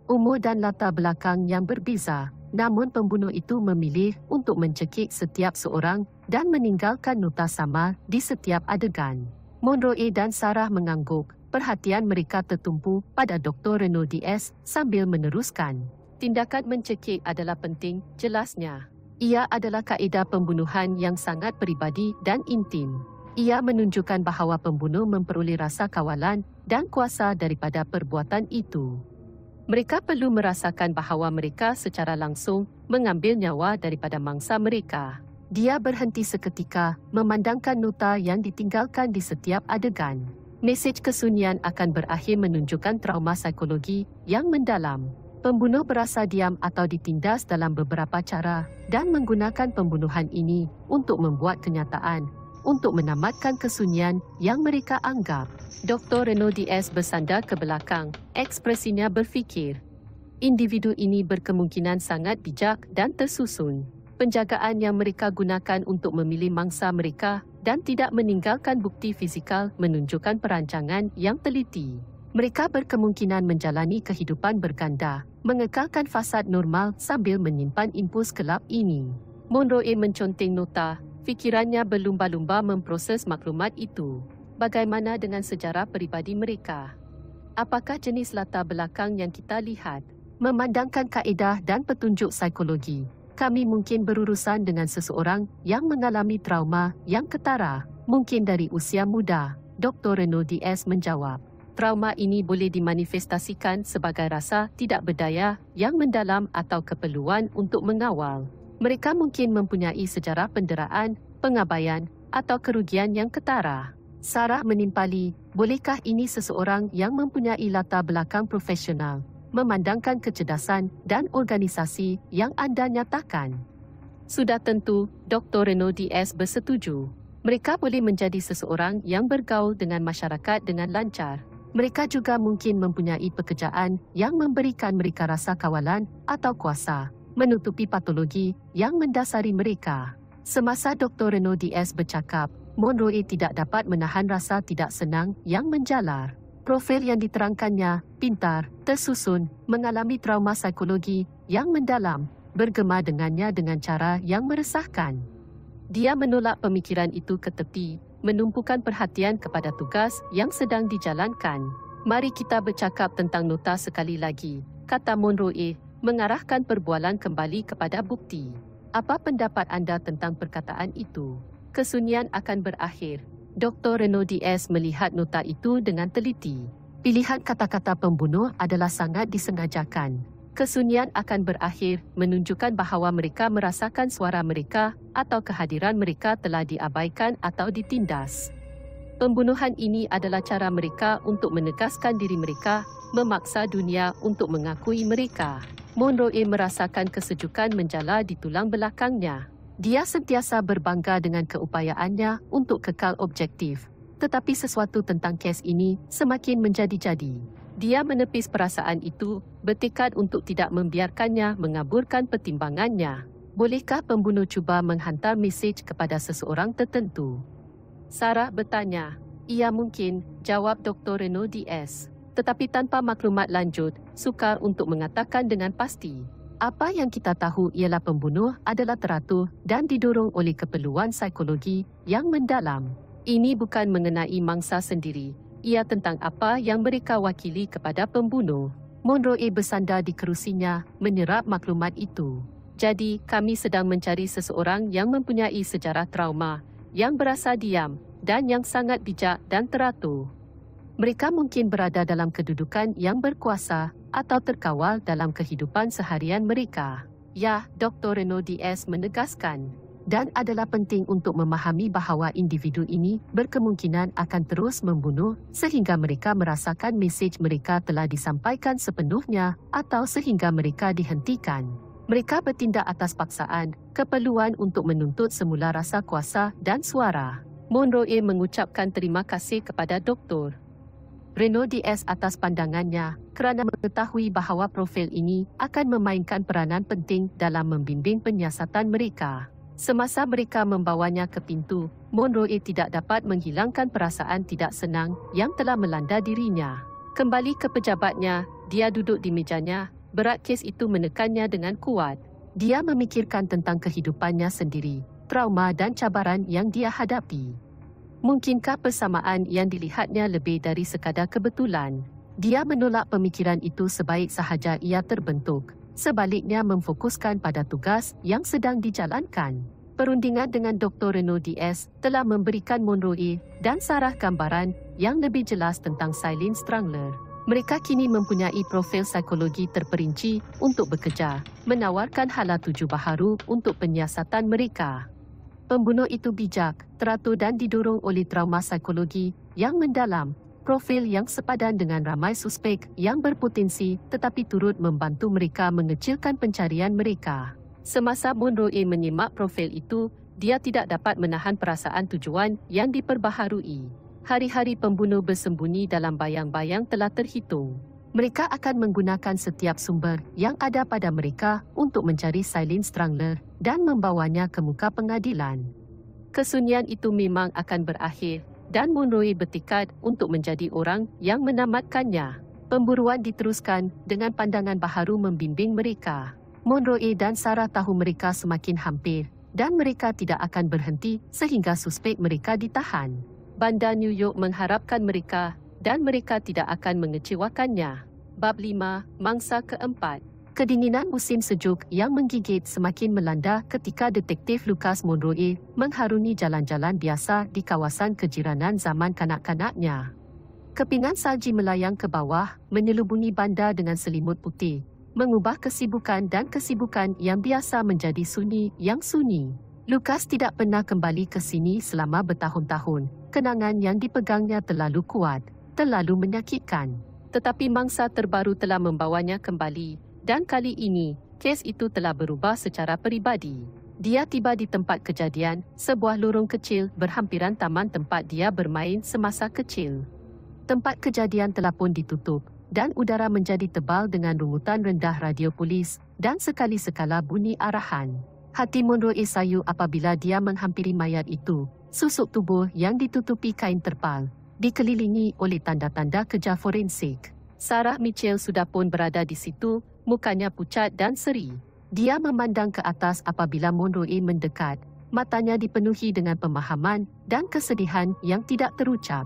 Umur dan latar belakang yang berbeza, namun pembunuh itu memilih untuk mencekik setiap seorang dan meninggalkan nota sama di setiap adegan. Monroe dan Sarah mengangguk, perhatian mereka tertumpu pada Dr. Renaud S. sambil meneruskan. Tindakan mencekik adalah penting, jelasnya. Ia adalah kaedah pembunuhan yang sangat peribadi dan intim. Ia menunjukkan bahawa pembunuh memperoleh rasa kawalan dan kuasa daripada perbuatan itu. Mereka perlu merasakan bahawa mereka secara langsung mengambil nyawa daripada mangsa mereka. Dia berhenti seketika memandangkan nota yang ditinggalkan di setiap adegan. Mesej kesunyian akan berakhir menunjukkan trauma psikologi yang mendalam pembunuh berasa diam atau ditindas dalam beberapa cara dan menggunakan pembunuhan ini untuk membuat kenyataan, untuk menamatkan kesunyian yang mereka anggap. Dr. Renaud D.S. bersandar ke belakang, ekspresinya berfikir. Individu ini berkemungkinan sangat bijak dan tersusun. Penjagaan yang mereka gunakan untuk memilih mangsa mereka dan tidak meninggalkan bukti fizikal menunjukkan perancangan yang teliti mereka berkemungkinan menjalani kehidupan berganda, mengekalkan fasad normal sambil menyimpan impuls gelap ini. Monroe menconteng nota, fikirannya berlumba-lumba memproses maklumat itu. Bagaimana dengan sejarah peribadi mereka? Apakah jenis latar belakang yang kita lihat? Memandangkan kaedah dan petunjuk psikologi, kami mungkin berurusan dengan seseorang yang mengalami trauma yang ketara, mungkin dari usia muda, Dr. Renaud S. menjawab trauma ini boleh dimanifestasikan sebagai rasa tidak berdaya yang mendalam atau keperluan untuk mengawal. Mereka mungkin mempunyai sejarah penderaan, pengabaian atau kerugian yang ketara. Sarah menimpali, bolehkah ini seseorang yang mempunyai latar belakang profesional, memandangkan kecerdasan dan organisasi yang anda nyatakan? Sudah tentu, Dr. Renaud D.S. bersetuju. Mereka boleh menjadi seseorang yang bergaul dengan masyarakat dengan lancar, mereka juga mungkin mempunyai pekerjaan yang memberikan mereka rasa kawalan atau kuasa menutupi patologi yang mendasari mereka. Semasa Dr. Renaud D.S. bercakap, Monroe tidak dapat menahan rasa tidak senang yang menjalar. Profil yang diterangkannya, pintar, tersusun, mengalami trauma psikologi yang mendalam, bergema dengannya dengan cara yang meresahkan. Dia menolak pemikiran itu ke tepi menumpukan perhatian kepada tugas yang sedang dijalankan. Mari kita bercakap tentang nota sekali lagi, kata Monroe, mengarahkan perbualan kembali kepada bukti. Apa pendapat anda tentang perkataan itu? Kesunyian akan berakhir. Dr. Renaud D.S. melihat nota itu dengan teliti. Pilihan kata-kata pembunuh adalah sangat disengajakan kesunyian akan berakhir, menunjukkan bahawa mereka merasakan suara mereka atau kehadiran mereka telah diabaikan atau ditindas. Pembunuhan ini adalah cara mereka untuk menegaskan diri mereka, memaksa dunia untuk mengakui mereka. Monroe merasakan kesejukan menjala di tulang belakangnya. Dia sentiasa berbangga dengan keupayaannya untuk kekal objektif. Tetapi sesuatu tentang kes ini semakin menjadi-jadi. Dia menepis perasaan itu, bertekad untuk tidak membiarkannya mengaburkan pertimbangannya. Bolehkah pembunuh cuba menghantar mesej kepada seseorang tertentu? Sarah bertanya. Ia mungkin, jawab Dr. Renaud D.S. Tetapi tanpa maklumat lanjut, sukar untuk mengatakan dengan pasti. Apa yang kita tahu ialah pembunuh adalah teratur dan didorong oleh keperluan psikologi yang mendalam. Ini bukan mengenai mangsa sendiri, ia tentang apa yang mereka wakili kepada pembunuh. Monroe bersandar di kerusinya, menyerap maklumat itu. Jadi, kami sedang mencari seseorang yang mempunyai sejarah trauma, yang berasa diam, dan yang sangat bijak dan teratur. Mereka mungkin berada dalam kedudukan yang berkuasa atau terkawal dalam kehidupan seharian mereka. Ya, Dr. Renaud D.S. menegaskan dan adalah penting untuk memahami bahawa individu ini berkemungkinan akan terus membunuh sehingga mereka merasakan mesej mereka telah disampaikan sepenuhnya atau sehingga mereka dihentikan. Mereka bertindak atas paksaan, keperluan untuk menuntut semula rasa kuasa dan suara. Monroe mengucapkan terima kasih kepada Dr. Renaud DS atas pandangannya kerana mengetahui bahawa profil ini akan memainkan peranan penting dalam membimbing penyiasatan mereka. Semasa mereka membawanya ke pintu, Monroe tidak dapat menghilangkan perasaan tidak senang yang telah melanda dirinya. Kembali ke pejabatnya, dia duduk di mejanya, berat kes itu menekannya dengan kuat. Dia memikirkan tentang kehidupannya sendiri, trauma dan cabaran yang dia hadapi. Mungkinkah persamaan yang dilihatnya lebih dari sekadar kebetulan? Dia menolak pemikiran itu sebaik sahaja ia terbentuk sebaliknya memfokuskan pada tugas yang sedang dijalankan. Perundingan dengan Dr. Renaud DS telah memberikan Monroe dan Sarah gambaran yang lebih jelas tentang Silin Strangler. Mereka kini mempunyai profil psikologi terperinci untuk bekerja, menawarkan hala tuju baharu untuk penyiasatan mereka. Pembunuh itu bijak, teratur dan didorong oleh trauma psikologi yang mendalam profil yang sepadan dengan ramai suspek yang berpotensi tetapi turut membantu mereka mengecilkan pencarian mereka. Semasa Bun Roe menyimak profil itu, dia tidak dapat menahan perasaan tujuan yang diperbaharui. Hari-hari pembunuh bersembunyi dalam bayang-bayang telah terhitung. Mereka akan menggunakan setiap sumber yang ada pada mereka untuk mencari Silent Strangler dan membawanya ke muka pengadilan. Kesunyian itu memang akan berakhir dan Munroe bertikat untuk menjadi orang yang menamatkannya. Pemburuan diteruskan dengan pandangan baharu membimbing mereka. Munroe dan Sarah tahu mereka semakin hampir dan mereka tidak akan berhenti sehingga suspek mereka ditahan. Bandar New York mengharapkan mereka dan mereka tidak akan mengecewakannya. Bab 5, Mangsa keempat. Kedinginan musim sejuk yang menggigit semakin melanda ketika detektif Lucas Monroe mengharungi jalan-jalan biasa di kawasan kejiranan zaman kanak-kanaknya. Kepingan salji melayang ke bawah, menyelubungi bandar dengan selimut putih, mengubah kesibukan dan kesibukan yang biasa menjadi sunyi yang sunyi. Lucas tidak pernah kembali ke sini selama bertahun-tahun. Kenangan yang dipegangnya terlalu kuat, terlalu menyakitkan. Tetapi mangsa terbaru telah membawanya kembali dan kali ini, kes itu telah berubah secara peribadi. Dia tiba di tempat kejadian, sebuah lorong kecil berhampiran taman tempat dia bermain semasa kecil. Tempat kejadian telah pun ditutup dan udara menjadi tebal dengan rungutan rendah radio polis dan sekali-sekala bunyi arahan. Hati Monroe Isayu apabila dia menghampiri mayat itu, susuk tubuh yang ditutupi kain terpal, dikelilingi oleh tanda-tanda kerja forensik. Sarah Mitchell sudah pun berada di situ mukanya pucat dan seri. Dia memandang ke atas apabila Monroe mendekat, matanya dipenuhi dengan pemahaman dan kesedihan yang tidak terucap.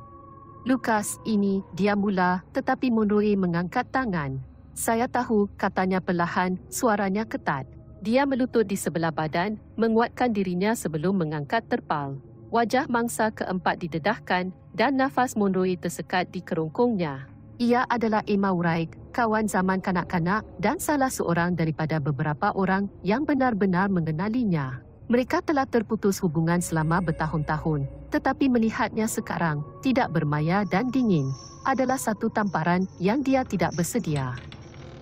Lukas, ini, dia mula, tetapi Monroe mengangkat tangan. Saya tahu, katanya perlahan, suaranya ketat. Dia melutut di sebelah badan, menguatkan dirinya sebelum mengangkat terpal. Wajah mangsa keempat didedahkan, dan nafas Monroe tersekat di kerongkongnya. Ia adalah Emma Wright, kawan zaman kanak-kanak dan salah seorang daripada beberapa orang yang benar-benar mengenalinya. Mereka telah terputus hubungan selama bertahun-tahun, tetapi melihatnya sekarang, tidak bermaya dan dingin, adalah satu tamparan yang dia tidak bersedia.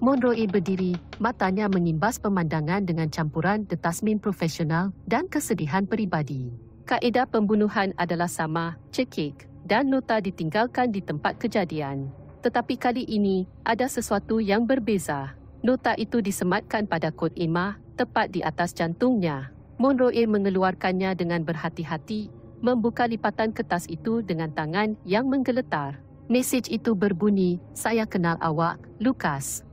Monroe berdiri, matanya mengimbas pemandangan dengan campuran detasmin profesional dan kesedihan peribadi. Kaedah pembunuhan adalah sama, cekik, dan nota ditinggalkan di tempat kejadian tetapi kali ini ada sesuatu yang berbeza. Nota itu disematkan pada kod imah tepat di atas jantungnya. Monroe mengeluarkannya dengan berhati-hati, membuka lipatan kertas itu dengan tangan yang menggeletar. Mesej itu berbunyi, saya kenal awak, Lukas.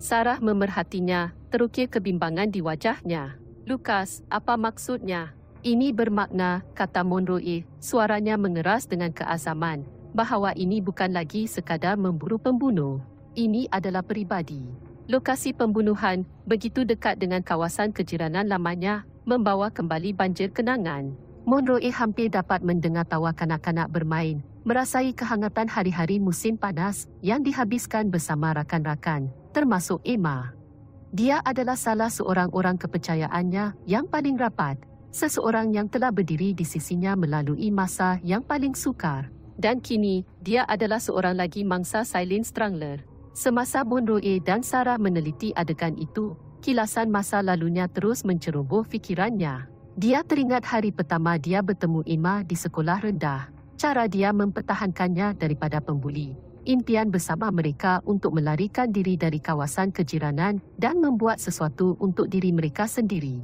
Sarah memerhatinya, terukir kebimbangan di wajahnya. Lukas, apa maksudnya? Ini bermakna, kata Monroe, suaranya mengeras dengan keazaman, bahawa ini bukan lagi sekadar memburu pembunuh. Ini adalah peribadi. Lokasi pembunuhan, begitu dekat dengan kawasan kejiranan lamanya, membawa kembali banjir kenangan. Monroe hampir dapat mendengar tawa kanak-kanak bermain, merasai kehangatan hari-hari musim panas yang dihabiskan bersama rakan-rakan, termasuk Emma. Dia adalah salah seorang orang kepercayaannya yang paling rapat, seseorang yang telah berdiri di sisinya melalui masa yang paling sukar dan kini dia adalah seorang lagi mangsa Silen Strangler. Semasa Bonroe dan Sarah meneliti adegan itu, kilasan masa lalunya terus menceroboh fikirannya. Dia teringat hari pertama dia bertemu Emma di sekolah rendah. Cara dia mempertahankannya daripada pembuli. Impian bersama mereka untuk melarikan diri dari kawasan kejiranan dan membuat sesuatu untuk diri mereka sendiri.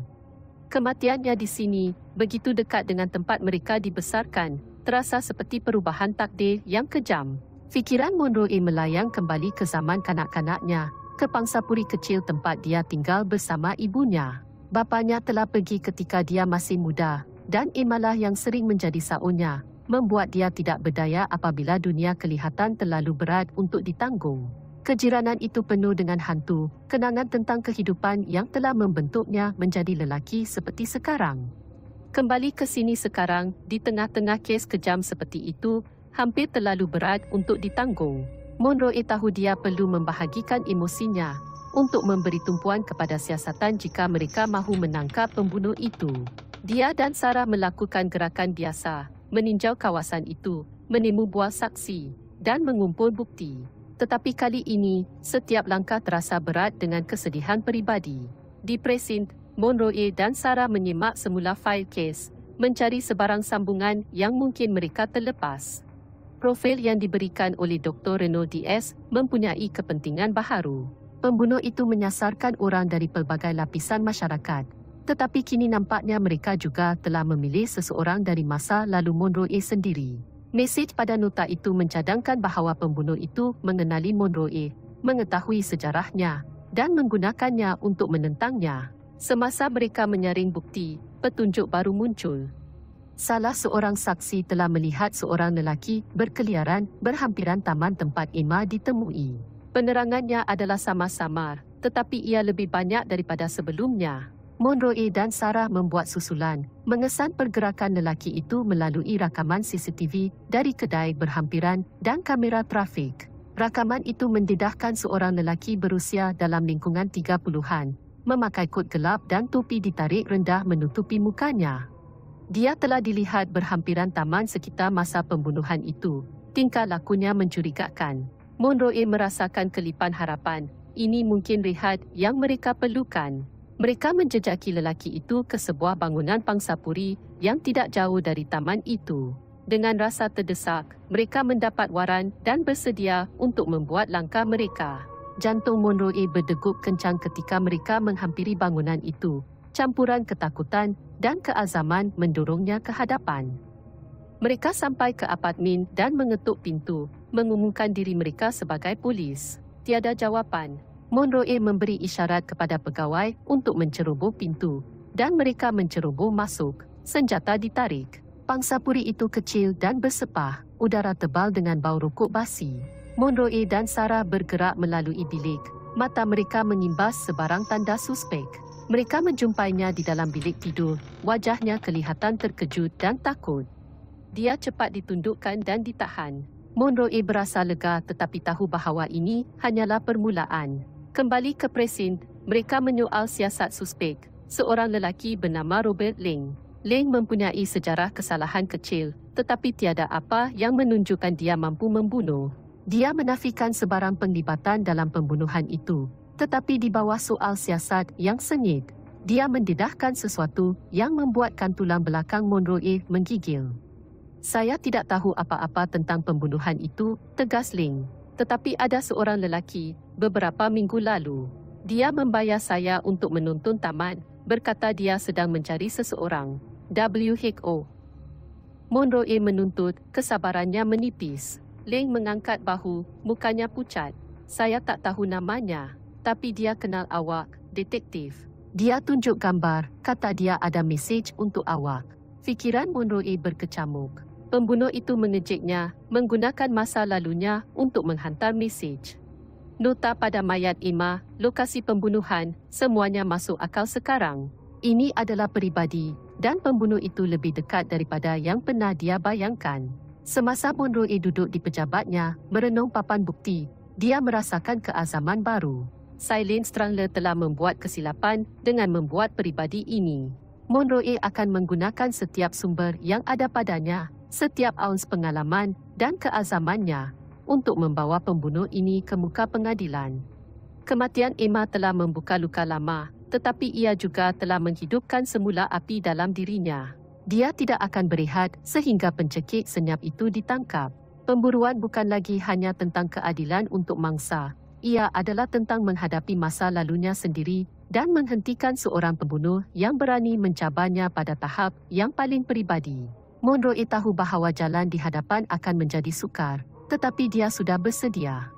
Kematiannya di sini, begitu dekat dengan tempat mereka dibesarkan, terasa seperti perubahan takdir yang kejam. Fikiran Monroe melayang kembali ke zaman kanak-kanaknya, ke pangsapuri kecil tempat dia tinggal bersama ibunya. Bapanya telah pergi ketika dia masih muda, dan Imalah yang sering menjadi saunya, membuat dia tidak berdaya apabila dunia kelihatan terlalu berat untuk ditanggung. Kejiranan itu penuh dengan hantu, kenangan tentang kehidupan yang telah membentuknya menjadi lelaki seperti sekarang. Kembali ke sini sekarang, di tengah-tengah kes kejam seperti itu, hampir terlalu berat untuk ditanggung. Monroe tahu dia perlu membahagikan emosinya untuk memberi tumpuan kepada siasatan jika mereka mahu menangkap pembunuh itu. Dia dan Sarah melakukan gerakan biasa, meninjau kawasan itu, menemu buah saksi, dan mengumpul bukti. Tetapi kali ini, setiap langkah terasa berat dengan kesedihan peribadi. Di presint, Monroe dan Sarah menyimak semula fail kes, mencari sebarang sambungan yang mungkin mereka terlepas. Profil yang diberikan oleh Dr. Renaud DS mempunyai kepentingan baharu. Pembunuh itu menyasarkan orang dari pelbagai lapisan masyarakat. Tetapi kini nampaknya mereka juga telah memilih seseorang dari masa lalu Monroe sendiri. Mesej pada nota itu mencadangkan bahawa pembunuh itu mengenali Monroe, mengetahui sejarahnya, dan menggunakannya untuk menentangnya. Semasa mereka menyaring bukti, petunjuk baru muncul. Salah seorang saksi telah melihat seorang lelaki berkeliaran berhampiran taman tempat Ima ditemui. Penerangannya adalah samar-samar, tetapi ia lebih banyak daripada sebelumnya. Monroe dan Sarah membuat susulan, mengesan pergerakan lelaki itu melalui rakaman CCTV dari kedai berhampiran dan kamera trafik. Rakaman itu mendedahkan seorang lelaki berusia dalam lingkungan tiga puluhan memakai kot gelap dan topi ditarik rendah menutupi mukanya. Dia telah dilihat berhampiran taman sekitar masa pembunuhan itu. Tingkah lakunya mencurigakan. Monroe merasakan kelipan harapan. Ini mungkin rehat yang mereka perlukan. Mereka menjejaki lelaki itu ke sebuah bangunan pangsapuri yang tidak jauh dari taman itu. Dengan rasa terdesak, mereka mendapat waran dan bersedia untuk membuat langkah mereka jantung Monroe berdegup kencang ketika mereka menghampiri bangunan itu. Campuran ketakutan dan keazaman mendorongnya ke hadapan. Mereka sampai ke apartmen dan mengetuk pintu, mengumumkan diri mereka sebagai polis. Tiada jawapan. Monroe memberi isyarat kepada pegawai untuk menceroboh pintu dan mereka menceroboh masuk. Senjata ditarik. Pangsapuri itu kecil dan bersepah, udara tebal dengan bau rokok basi. Monroe dan Sarah bergerak melalui bilik. Mata mereka mengimbas sebarang tanda suspek. Mereka menjumpainya di dalam bilik tidur. Wajahnya kelihatan terkejut dan takut. Dia cepat ditundukkan dan ditahan. Monroe berasa lega tetapi tahu bahawa ini hanyalah permulaan. Kembali ke presint, mereka menyoal siasat suspek. Seorang lelaki bernama Robert Ling. Ling mempunyai sejarah kesalahan kecil, tetapi tiada apa yang menunjukkan dia mampu membunuh. Dia menafikan sebarang penglibatan dalam pembunuhan itu, tetapi di bawah soal siasat yang sengit, dia mendedahkan sesuatu yang membuatkan tulang belakang Monroe e menggigil. Saya tidak tahu apa-apa tentang pembunuhan itu, tegas Ling. Tetapi ada seorang lelaki, beberapa minggu lalu, dia membayar saya untuk menuntun taman, berkata dia sedang mencari seseorang, W. Hick O. Monroe e menuntut, kesabarannya menipis. Ling mengangkat bahu, mukanya pucat. Saya tak tahu namanya, tapi dia kenal awak, detektif. Dia tunjuk gambar, kata dia ada mesej untuk awak. Fikiran Monroe berkecamuk. Pembunuh itu mengejeknya, menggunakan masa lalunya untuk menghantar mesej. Nota pada mayat Ima, lokasi pembunuhan, semuanya masuk akal sekarang. Ini adalah peribadi, dan pembunuh itu lebih dekat daripada yang pernah dia bayangkan. Semasa Monroe duduk di pejabatnya, merenung papan bukti, dia merasakan keazaman baru. Silent Strangler telah membuat kesilapan dengan membuat peribadi ini. Monroe akan menggunakan setiap sumber yang ada padanya, setiap ounce pengalaman dan keazamannya untuk membawa pembunuh ini ke muka pengadilan. Kematian Emma telah membuka luka lama, tetapi ia juga telah menghidupkan semula api dalam dirinya dia tidak akan berehat sehingga pencekik senyap itu ditangkap. Pemburuan bukan lagi hanya tentang keadilan untuk mangsa. Ia adalah tentang menghadapi masa lalunya sendiri dan menghentikan seorang pembunuh yang berani mencabarnya pada tahap yang paling peribadi. Monroe tahu bahawa jalan di hadapan akan menjadi sukar, tetapi dia sudah bersedia.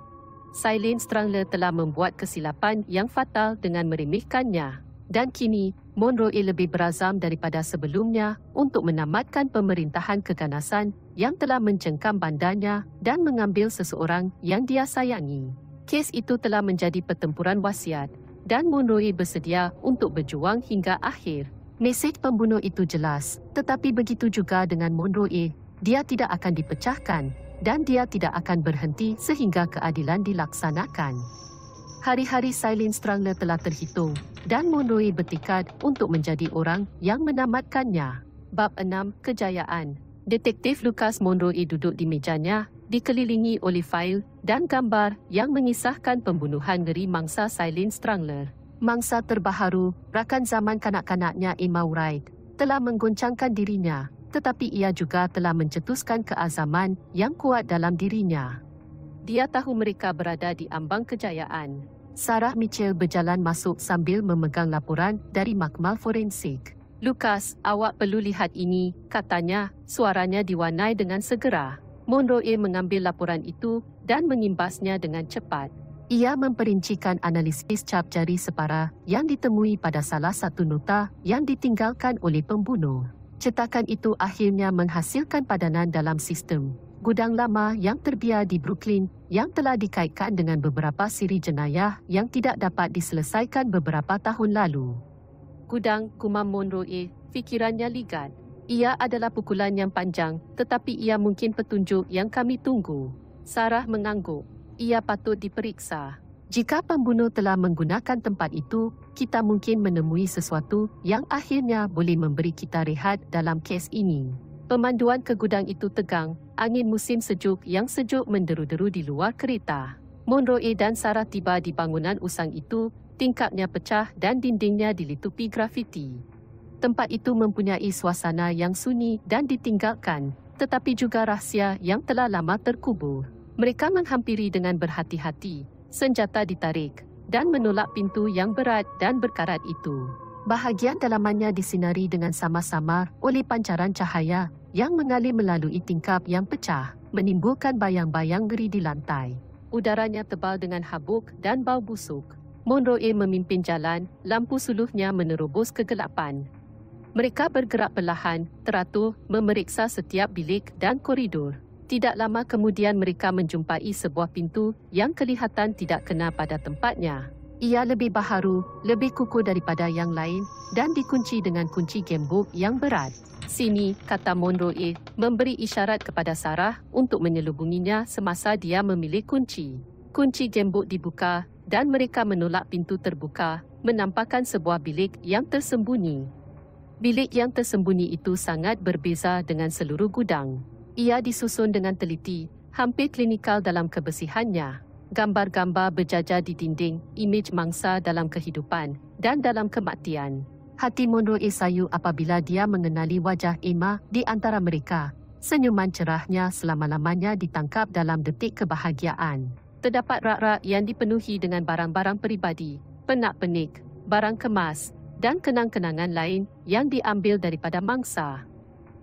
Silent Strangler telah membuat kesilapan yang fatal dengan meremehkannya. Dan kini, Monroe lebih berazam daripada sebelumnya untuk menamatkan pemerintahan keganasan yang telah mencengkam bandarnya dan mengambil seseorang yang dia sayangi. Kes itu telah menjadi pertempuran wasiat dan Monroe bersedia untuk berjuang hingga akhir. Mesej pembunuh itu jelas, tetapi begitu juga dengan Monroe. Dia tidak akan dipecahkan dan dia tidak akan berhenti sehingga keadilan dilaksanakan hari-hari Silin Strangler telah terhitung dan Monroe bertikad untuk menjadi orang yang menamatkannya. Bab 6 Kejayaan Detektif Lucas Monroe duduk di mejanya, dikelilingi oleh fail dan gambar yang mengisahkan pembunuhan ngeri mangsa Silin Strangler. Mangsa terbaharu, rakan zaman kanak-kanaknya Emma Wright, telah menggoncangkan dirinya tetapi ia juga telah mencetuskan keazaman yang kuat dalam dirinya. Dia tahu mereka berada di ambang kejayaan. Sarah Mitchell berjalan masuk sambil memegang laporan dari makmal forensik. Lukas, awak perlu lihat ini, katanya, suaranya diwarnai dengan segera. Monroe mengambil laporan itu dan mengimbasnya dengan cepat. Ia memperincikan analisis cap jari separa yang ditemui pada salah satu nota yang ditinggalkan oleh pembunuh. Cetakan itu akhirnya menghasilkan padanan dalam sistem gudang lama yang terbiar di Brooklyn yang telah dikaitkan dengan beberapa siri jenayah yang tidak dapat diselesaikan beberapa tahun lalu. Gudang Kumam Monroe, fikirannya ligat. Ia adalah pukulan yang panjang, tetapi ia mungkin petunjuk yang kami tunggu. Sarah mengangguk. Ia patut diperiksa. Jika pembunuh telah menggunakan tempat itu, kita mungkin menemui sesuatu yang akhirnya boleh memberi kita rehat dalam kes ini. Pemanduan ke gudang itu tegang, angin musim sejuk yang sejuk menderu-deru di luar kereta. Monroe dan Sarah tiba di bangunan usang itu, tingkapnya pecah dan dindingnya dilitupi grafiti. Tempat itu mempunyai suasana yang sunyi dan ditinggalkan, tetapi juga rahsia yang telah lama terkubur. Mereka menghampiri dengan berhati-hati, senjata ditarik, dan menolak pintu yang berat dan berkarat itu. Bahagian dalamannya disinari dengan samar-samar oleh pancaran cahaya yang mengalir melalui tingkap yang pecah, menimbulkan bayang-bayang geri di lantai. Udaranya tebal dengan habuk dan bau busuk. Monroe memimpin jalan, lampu suluhnya menerobos kegelapan. Mereka bergerak perlahan, teratur, memeriksa setiap bilik dan koridor. Tidak lama kemudian mereka menjumpai sebuah pintu yang kelihatan tidak kena pada tempatnya. Ia lebih baharu, lebih kuku daripada yang lain dan dikunci dengan kunci gembok yang berat. Sini, kata Monroe, memberi isyarat kepada Sarah untuk menyelubunginya semasa dia memilih kunci. Kunci gembok dibuka dan mereka menolak pintu terbuka, menampakkan sebuah bilik yang tersembunyi. Bilik yang tersembunyi itu sangat berbeza dengan seluruh gudang. Ia disusun dengan teliti, hampir klinikal dalam kebersihannya gambar-gambar berjajar di dinding, imej mangsa dalam kehidupan dan dalam kematian. Hati Monroe Esayu apabila dia mengenali wajah Emma di antara mereka. Senyuman cerahnya selama-lamanya ditangkap dalam detik kebahagiaan. Terdapat rak-rak yang dipenuhi dengan barang-barang peribadi, penak-penik, barang kemas dan kenang-kenangan lain yang diambil daripada mangsa.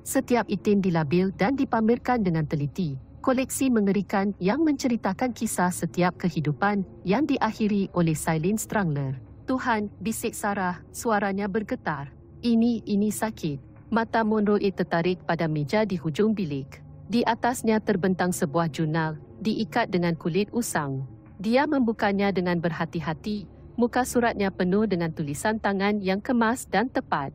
Setiap item dilabel dan dipamerkan dengan teliti koleksi mengerikan yang menceritakan kisah setiap kehidupan yang diakhiri oleh Silin Strangler. Tuhan, bisik Sarah, suaranya bergetar. Ini, ini sakit. Mata Monroe tertarik pada meja di hujung bilik. Di atasnya terbentang sebuah jurnal, diikat dengan kulit usang. Dia membukanya dengan berhati-hati, muka suratnya penuh dengan tulisan tangan yang kemas dan tepat.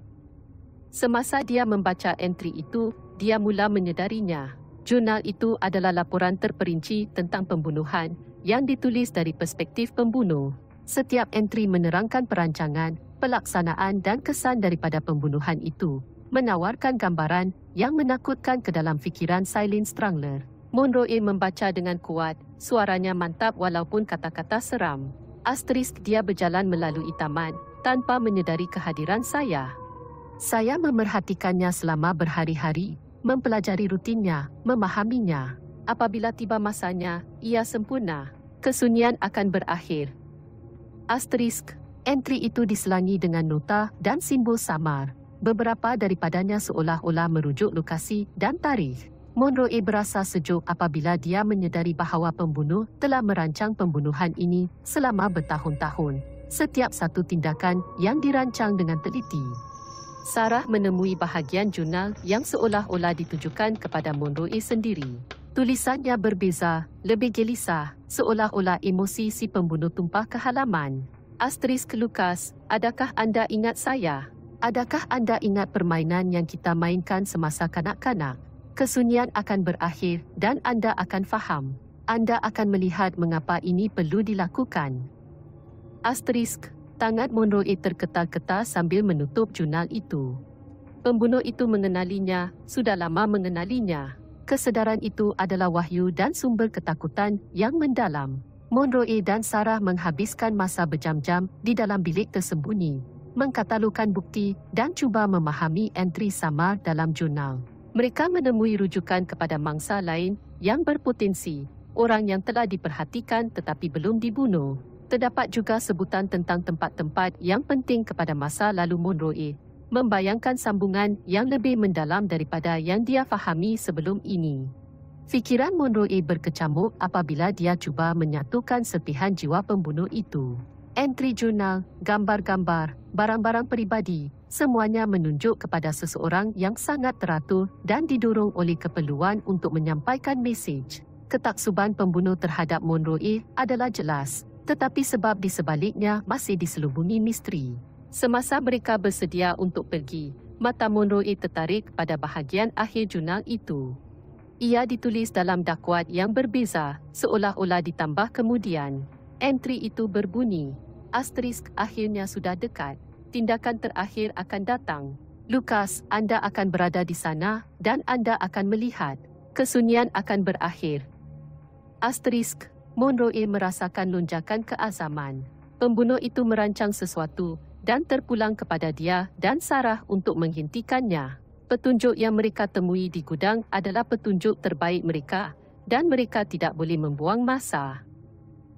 Semasa dia membaca entri itu, dia mula menyedarinya. Jurnal itu adalah laporan terperinci tentang pembunuhan yang ditulis dari perspektif pembunuh. Setiap entry menerangkan perancangan, pelaksanaan dan kesan daripada pembunuhan itu, menawarkan gambaran yang menakutkan ke dalam fikiran Silin Strangler. Monroe membaca dengan kuat, suaranya mantap walaupun kata-kata seram. Asterisk dia berjalan melalui taman tanpa menyedari kehadiran saya. Saya memerhatikannya selama berhari-hari mempelajari rutinnya, memahaminya. Apabila tiba masanya, ia sempurna. Kesunyian akan berakhir. Asterisk, entry itu diselangi dengan nota dan simbol samar. Beberapa daripadanya seolah-olah merujuk lokasi dan tarikh. Monroe berasa sejuk apabila dia menyedari bahawa pembunuh telah merancang pembunuhan ini selama bertahun-tahun. Setiap satu tindakan yang dirancang dengan teliti. Sarah menemui bahagian jurnal yang seolah-olah ditujukan kepada Monroe sendiri. Tulisannya berbeza, lebih gelisah, seolah-olah emosi si pembunuh tumpah ke halaman. Asterisk Kelukas, adakah anda ingat saya? Adakah anda ingat permainan yang kita mainkan semasa kanak-kanak? Kesunyian akan berakhir dan anda akan faham. Anda akan melihat mengapa ini perlu dilakukan. *Astrisk* Tangan Monroe terketal-ketal sambil menutup jurnal itu. Pembunuh itu mengenalinya, sudah lama mengenalinya. Kesedaran itu adalah wahyu dan sumber ketakutan yang mendalam. Monroe dan Sarah menghabiskan masa berjam-jam di dalam bilik tersembunyi, mengkatalukan bukti dan cuba memahami entri samar dalam jurnal. Mereka menemui rujukan kepada mangsa lain yang berpotensi, orang yang telah diperhatikan tetapi belum dibunuh. Terdapat juga sebutan tentang tempat-tempat yang penting kepada masa lalu Monroe, membayangkan sambungan yang lebih mendalam daripada yang dia fahami sebelum ini. Fikiran Monroe berkecamuk apabila dia cuba menyatukan sepihan jiwa pembunuh itu. Entri jurnal, gambar-gambar, barang-barang peribadi, semuanya menunjuk kepada seseorang yang sangat teratur dan didorong oleh keperluan untuk menyampaikan mesej. Ketaksuban pembunuh terhadap Monroe adalah jelas, tetapi sebab di sebaliknya masih diselubungi misteri. Semasa mereka bersedia untuk pergi, mata Monroe tertarik pada bahagian akhir jurnal itu. Ia ditulis dalam dakwat yang berbeza, seolah-olah ditambah kemudian. Entry itu berbunyi, asterisk akhirnya sudah dekat, tindakan terakhir akan datang. Lukas, anda akan berada di sana dan anda akan melihat, kesunyian akan berakhir. Asterisk Monroe merasakan lonjakan keazaman. Pembunuh itu merancang sesuatu dan terpulang kepada dia dan Sarah untuk menghentikannya. Petunjuk yang mereka temui di gudang adalah petunjuk terbaik mereka dan mereka tidak boleh membuang masa.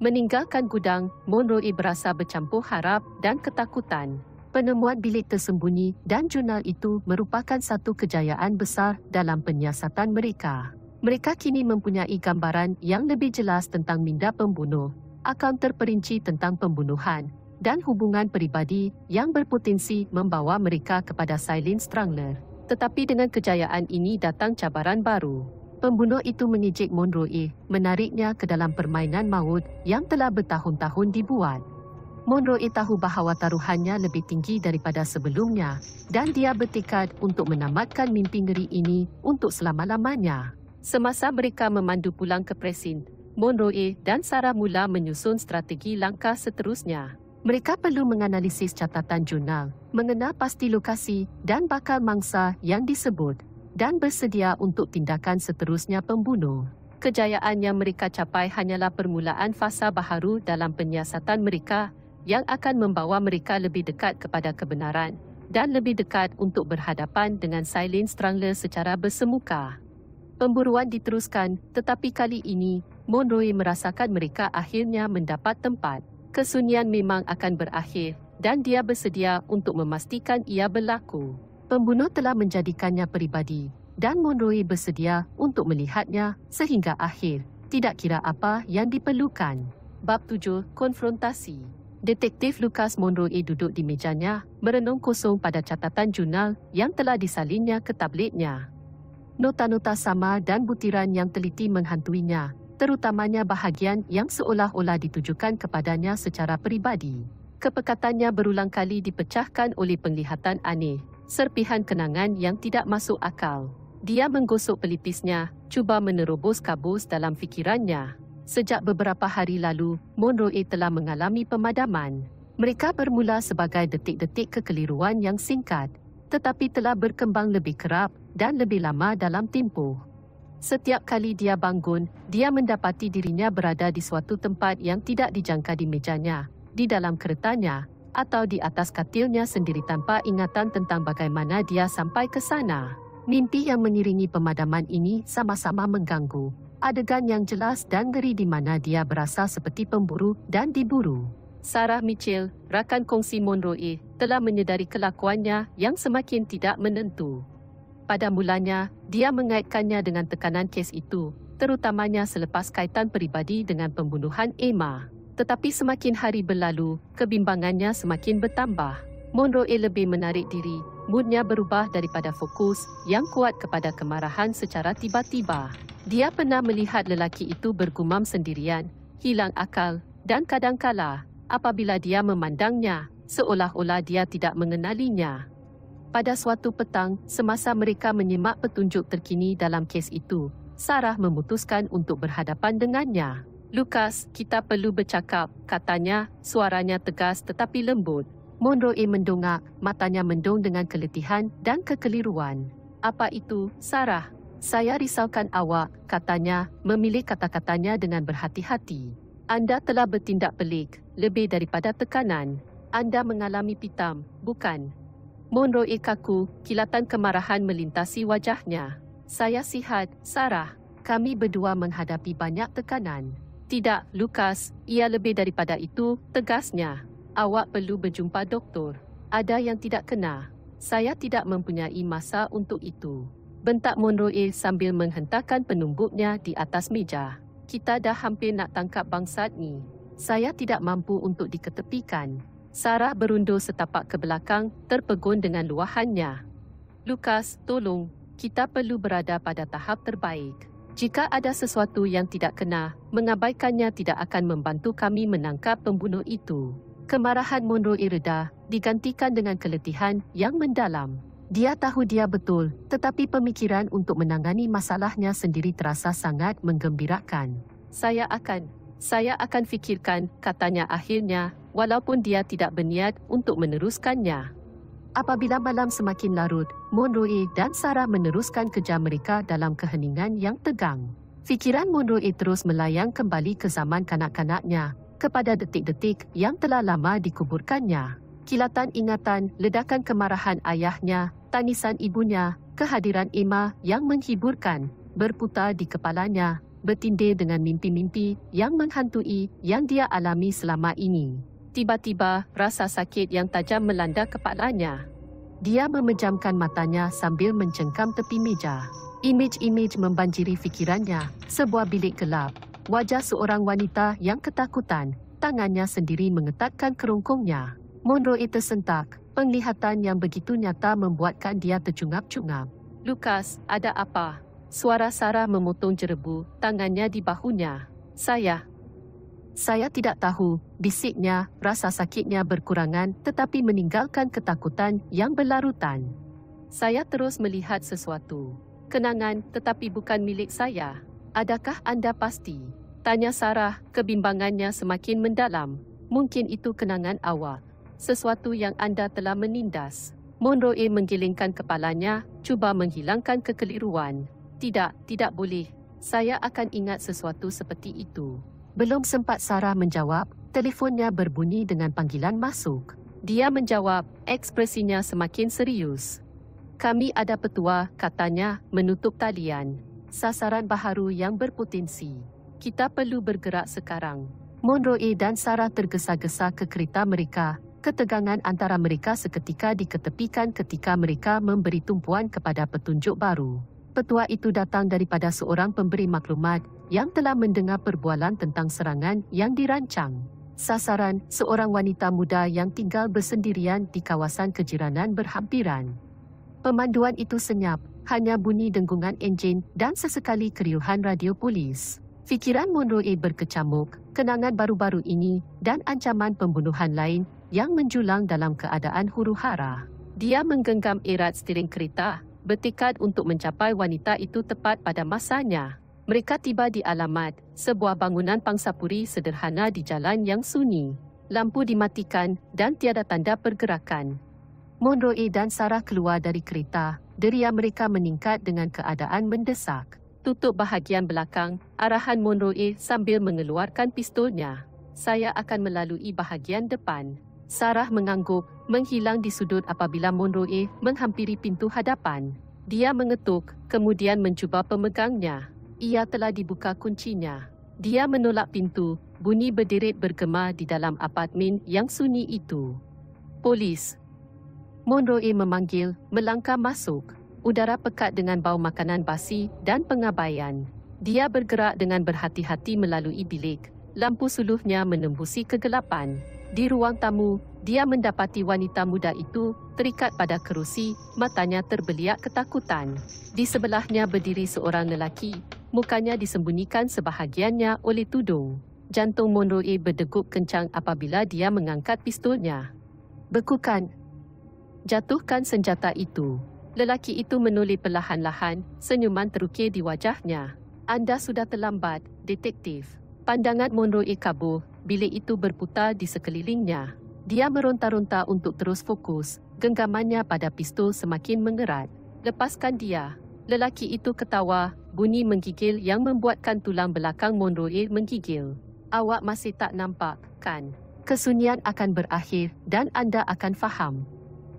Meninggalkan gudang, Monroe berasa bercampur harap dan ketakutan. Penemuan bilik tersembunyi dan jurnal itu merupakan satu kejayaan besar dalam penyiasatan mereka mereka kini mempunyai gambaran yang lebih jelas tentang minda pembunuh, akan terperinci tentang pembunuhan, dan hubungan peribadi yang berpotensi membawa mereka kepada Silent Strangler. Tetapi dengan kejayaan ini datang cabaran baru. Pembunuh itu mengejek Monroe, menariknya ke dalam permainan maut yang telah bertahun-tahun dibuat. Monroe tahu bahawa taruhannya lebih tinggi daripada sebelumnya dan dia bertekad untuk menamatkan mimpi ngeri ini untuk selama-lamanya. Semasa mereka memandu pulang ke Presin, Monroe dan Sarah mula menyusun strategi langkah seterusnya. Mereka perlu menganalisis catatan jurnal, mengenal pasti lokasi dan bakal mangsa yang disebut dan bersedia untuk tindakan seterusnya pembunuh. Kejayaan yang mereka capai hanyalah permulaan fasa baharu dalam penyiasatan mereka yang akan membawa mereka lebih dekat kepada kebenaran dan lebih dekat untuk berhadapan dengan Silent Strangler secara bersemuka. Pemburuan diteruskan, tetapi kali ini, Monroe merasakan mereka akhirnya mendapat tempat. Kesunyian memang akan berakhir, dan dia bersedia untuk memastikan ia berlaku. Pembunuh telah menjadikannya peribadi, dan Monroe bersedia untuk melihatnya sehingga akhir, tidak kira apa yang diperlukan. Bab 7, Konfrontasi Detektif Lucas Monroe duduk di mejanya, merenung kosong pada catatan jurnal yang telah disalinnya ke tabletnya nota-nota sama dan butiran yang teliti menghantuinya, terutamanya bahagian yang seolah-olah ditujukan kepadanya secara peribadi. Kepekatannya berulang kali dipecahkan oleh penglihatan aneh, serpihan kenangan yang tidak masuk akal. Dia menggosok pelipisnya, cuba menerobos kabus dalam fikirannya. Sejak beberapa hari lalu, Monroe telah mengalami pemadaman. Mereka bermula sebagai detik-detik kekeliruan yang singkat, tetapi telah berkembang lebih kerap dan lebih lama dalam tempoh. Setiap kali dia bangun, dia mendapati dirinya berada di suatu tempat yang tidak dijangka di mejanya, di dalam keretanya, atau di atas katilnya sendiri tanpa ingatan tentang bagaimana dia sampai ke sana. Mimpi yang mengiringi pemadaman ini sama-sama mengganggu. Adegan yang jelas dan ngeri di mana dia berasa seperti pemburu dan diburu. Sarah Mitchell, rakan kongsi Monroe, telah menyedari kelakuannya yang semakin tidak menentu. Pada mulanya, dia mengaitkannya dengan tekanan kes itu, terutamanya selepas kaitan peribadi dengan pembunuhan Emma. Tetapi semakin hari berlalu, kebimbangannya semakin bertambah. Monroe lebih menarik diri, moodnya berubah daripada fokus yang kuat kepada kemarahan secara tiba-tiba. Dia pernah melihat lelaki itu bergumam sendirian, hilang akal dan kadang kadangkala apabila dia memandangnya, seolah-olah dia tidak mengenalinya. Pada suatu petang, semasa mereka menyimak petunjuk terkini dalam kes itu, Sarah memutuskan untuk berhadapan dengannya. Lukas, kita perlu bercakap, katanya, suaranya tegas tetapi lembut. Monroe mendongak, matanya mendong dengan keletihan dan kekeliruan. Apa itu, Sarah? Saya risaukan awak, katanya, memilih kata-katanya dengan berhati-hati. Anda telah bertindak pelik, lebih daripada tekanan. Anda mengalami pitam, bukan? Monro Ikaku, kilatan kemarahan melintasi wajahnya. Saya sihat, Sarah. Kami berdua menghadapi banyak tekanan. Tidak, Lukas, ia lebih daripada itu, tegasnya. Awak perlu berjumpa doktor. Ada yang tidak kena. Saya tidak mempunyai masa untuk itu. Bentak Monroe sambil menghentakkan penumbuknya di atas meja. Kita dah hampir nak tangkap bangsat ni. Saya tidak mampu untuk diketepikan. Sarah berundur setapak ke belakang, terpegun dengan luahannya. Lukas, tolong. Kita perlu berada pada tahap terbaik. Jika ada sesuatu yang tidak kena, mengabaikannya tidak akan membantu kami menangkap pembunuh itu. Kemarahan Monroe Irida digantikan dengan keletihan yang mendalam. Dia tahu dia betul, tetapi pemikiran untuk menangani masalahnya sendiri terasa sangat menggembirakan. Saya akan, saya akan fikirkan, katanya akhirnya, walaupun dia tidak berniat untuk meneruskannya. Apabila malam semakin larut, Monroe dan Sarah meneruskan kerja mereka dalam keheningan yang tegang. Fikiran Monroe terus melayang kembali ke zaman kanak-kanaknya, kepada detik-detik yang telah lama dikuburkannya. Kilatan ingatan, ledakan kemarahan ayahnya, tangisan ibunya, kehadiran Emma yang menghiburkan, berputar di kepalanya, bertindih dengan mimpi-mimpi yang menghantui yang dia alami selama ini tiba-tiba rasa sakit yang tajam melanda kepalanya. Dia memejamkan matanya sambil mencengkam tepi meja. Imej-imej membanjiri fikirannya, sebuah bilik gelap. Wajah seorang wanita yang ketakutan, tangannya sendiri mengetatkan kerungkungnya. Monroe itu sentak. penglihatan yang begitu nyata membuatkan dia tercungap-cungap. Lukas, ada apa? Suara Sarah memotong jerebu, tangannya di bahunya. Saya, saya tidak tahu, bisiknya, rasa sakitnya berkurangan tetapi meninggalkan ketakutan yang berlarutan. Saya terus melihat sesuatu. Kenangan tetapi bukan milik saya. Adakah anda pasti? Tanya Sarah, kebimbangannya semakin mendalam. Mungkin itu kenangan awak. Sesuatu yang anda telah menindas. Monroe menggelengkan kepalanya, cuba menghilangkan kekeliruan. Tidak, tidak boleh. Saya akan ingat sesuatu seperti itu. Belum sempat Sarah menjawab, telefonnya berbunyi dengan panggilan masuk. Dia menjawab, ekspresinya semakin serius. Kami ada petua, katanya, menutup talian. Sasaran baharu yang berpotensi. Kita perlu bergerak sekarang. Monroe dan Sarah tergesa-gesa ke kereta mereka. Ketegangan antara mereka seketika diketepikan ketika mereka memberi tumpuan kepada petunjuk baru petua itu datang daripada seorang pemberi maklumat yang telah mendengar perbualan tentang serangan yang dirancang. Sasaran seorang wanita muda yang tinggal bersendirian di kawasan kejiranan berhampiran. Pemanduan itu senyap, hanya bunyi dengungan enjin dan sesekali keriuhan radio polis. Fikiran Monroe berkecamuk, kenangan baru-baru ini dan ancaman pembunuhan lain yang menjulang dalam keadaan huru-hara. Dia menggenggam erat steering kereta bertekad untuk mencapai wanita itu tepat pada masanya. Mereka tiba di alamat, sebuah bangunan pangsapuri sederhana di jalan yang sunyi. Lampu dimatikan dan tiada tanda pergerakan. Monroe dan Sarah keluar dari kereta. Deria mereka meningkat dengan keadaan mendesak. Tutup bahagian belakang, arahan Monroe sambil mengeluarkan pistolnya. Saya akan melalui bahagian depan. Sarah mengangguk menghilang di sudut apabila Monroe menghampiri pintu hadapan. Dia mengetuk, kemudian mencuba pemegangnya. Ia telah dibuka kuncinya. Dia menolak pintu, bunyi berderet bergema di dalam apartmen yang sunyi itu. Polis. Monroe memanggil, melangkah masuk. Udara pekat dengan bau makanan basi dan pengabaian. Dia bergerak dengan berhati-hati melalui bilik. Lampu suluhnya menembusi kegelapan. Di ruang tamu, dia mendapati wanita muda itu terikat pada kerusi, matanya terbeliak ketakutan. Di sebelahnya berdiri seorang lelaki, mukanya disembunyikan sebahagiannya oleh tudung. Jantung Monroe berdegup kencang apabila dia mengangkat pistolnya. Bekukan. Jatuhkan senjata itu. Lelaki itu menulis perlahan-lahan, senyuman terukir di wajahnya. Anda sudah terlambat, detektif. Pandangan Monroe kabur, bilik itu berputar di sekelilingnya. Dia meronta-ronta untuk terus fokus. Genggamannya pada pistol semakin mengerat. Lepaskan dia. Lelaki itu ketawa, bunyi menggigil yang membuatkan tulang belakang Monroe menggigil. Awak masih tak nampak, kan? Kesunyian akan berakhir dan anda akan faham.